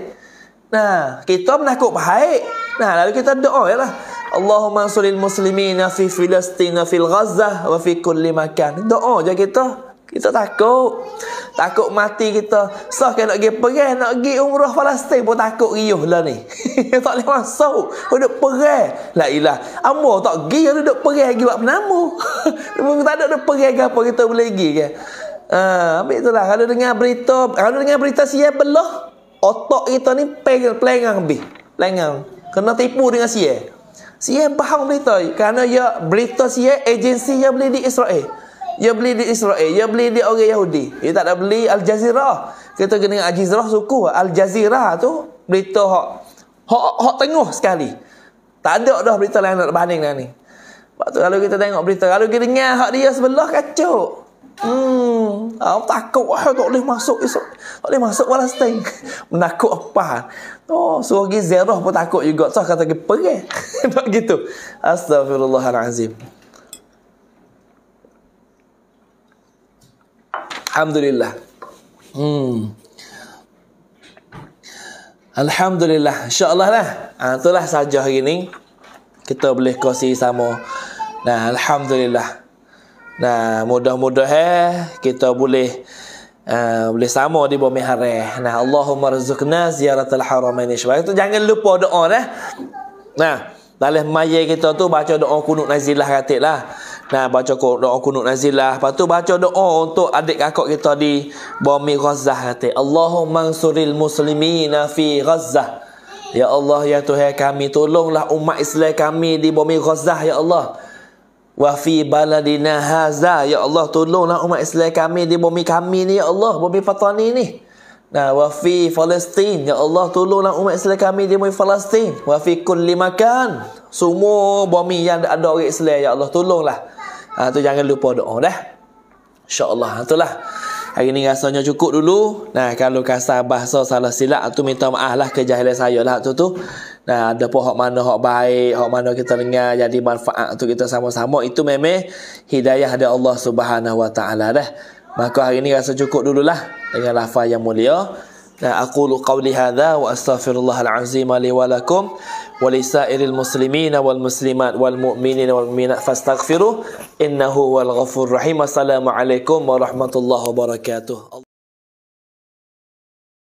Nah, kita menakut baik. Nah, lalu kita doa ya lah. Allahumma sulil muslimina fi Palestin fil Gaza wa fi kulli makan. Doa je kita. Kita takut. Takut mati kita. So, kita nak pergi perang, nak pergi umrah Palestin pun takut riuh lah ni. [laughs] tak boleh masuk. Kau duduk perang. La ilah. Amor tak pergi, kau duduk perang lagi buat penamu. [laughs] tak ada duduk perang ke apa kita boleh pergi ke. Ah, ha, ambil itulah kalau dengar berita, kalau dengar berita sial belah, otak kita ni pegel, pelengang habis. Pelengang. Kena tipu dengan sial. Sial bahang berita kerana ya berita sial agensi yang beli di Israel. Ya beli di Israel, ya beli di orang Yahudi. Dia tak ada beli Al Jazeera. Kita kena dengan Al Jazeera suku Al Jazeera tu berita hak hak hak tengah sekali. Tak ada dah berita lain nak banding dengan ni. Sebab tu kalau kita tengok berita, kalau kita dengar hak dia sebelah kacau. Hmm, aku ah, takut ah, [laughs] tak boleh masuk esok. Tak boleh masuk Palestin. [laughs] Menakut apa? Oh, so pergi Zerah pun takut juga. Tu so, kata pergi perih. [laughs] Tak gitu. Astagfirullahalazim. Alhamdulillah. Hmm. Alhamdulillah. Insya-Allah lah. Ha, itulah saja hari ni. Kita boleh kongsi sama. Nah, alhamdulillah. Nah, mudah-mudahan mudah eh, kita boleh uh, boleh sama di bumi harah. Nah, Allahumma rizqna haram ini insyaallah. Itu jangan lupa doa dah. Eh. Nah, dalam maya kita tu baca doa kunut nazilah katik lah. Nah, baca doa kunut nazilah. Lepas tu baca doa untuk adik kakak kita di bumi ghazah katik. Allahumma ansuril muslimina fi ghazah. Ya Allah, ya Tuhan kami, tolonglah umat Islam kami di bumi ghazah, ya Allah. Ya Allah. Wa fi baladina haza ya Allah tolonglah umat Islam kami di bumi kami ni ya Allah bumi Fatani ni. Nah wa fi Palestin ya Allah tolonglah umat Islam kami di bumi Palestin wa fi kulli makan semua bumi yang ada orang Islam ya Allah tolonglah. Ha tu jangan lupa doa dah. Insya-Allah itulah. Ha, Hari ni rasanya cukup dulu. Nah, kalau kasar bahasa salah silap tu minta maaf lah kejahilan saya lah tu tu. Nah, ada pun hak mana hak baik, hak mana kita dengar jadi manfaat untuk kita sama-sama. Itu memang hidayah dari Allah Subhanahu Wa Taala dah. Maka hari ni rasa cukup dululah dengan lafaz yang mulia. Nah, aku qawli hadha wa astaghfirullahal azim li wa lakum. ولسائر المسلمين والمسلمات والمؤمنين والمؤمنات فاستغفروه إنه هو الغفور الرحيم السلام عليكم ورحمة الله وبركاته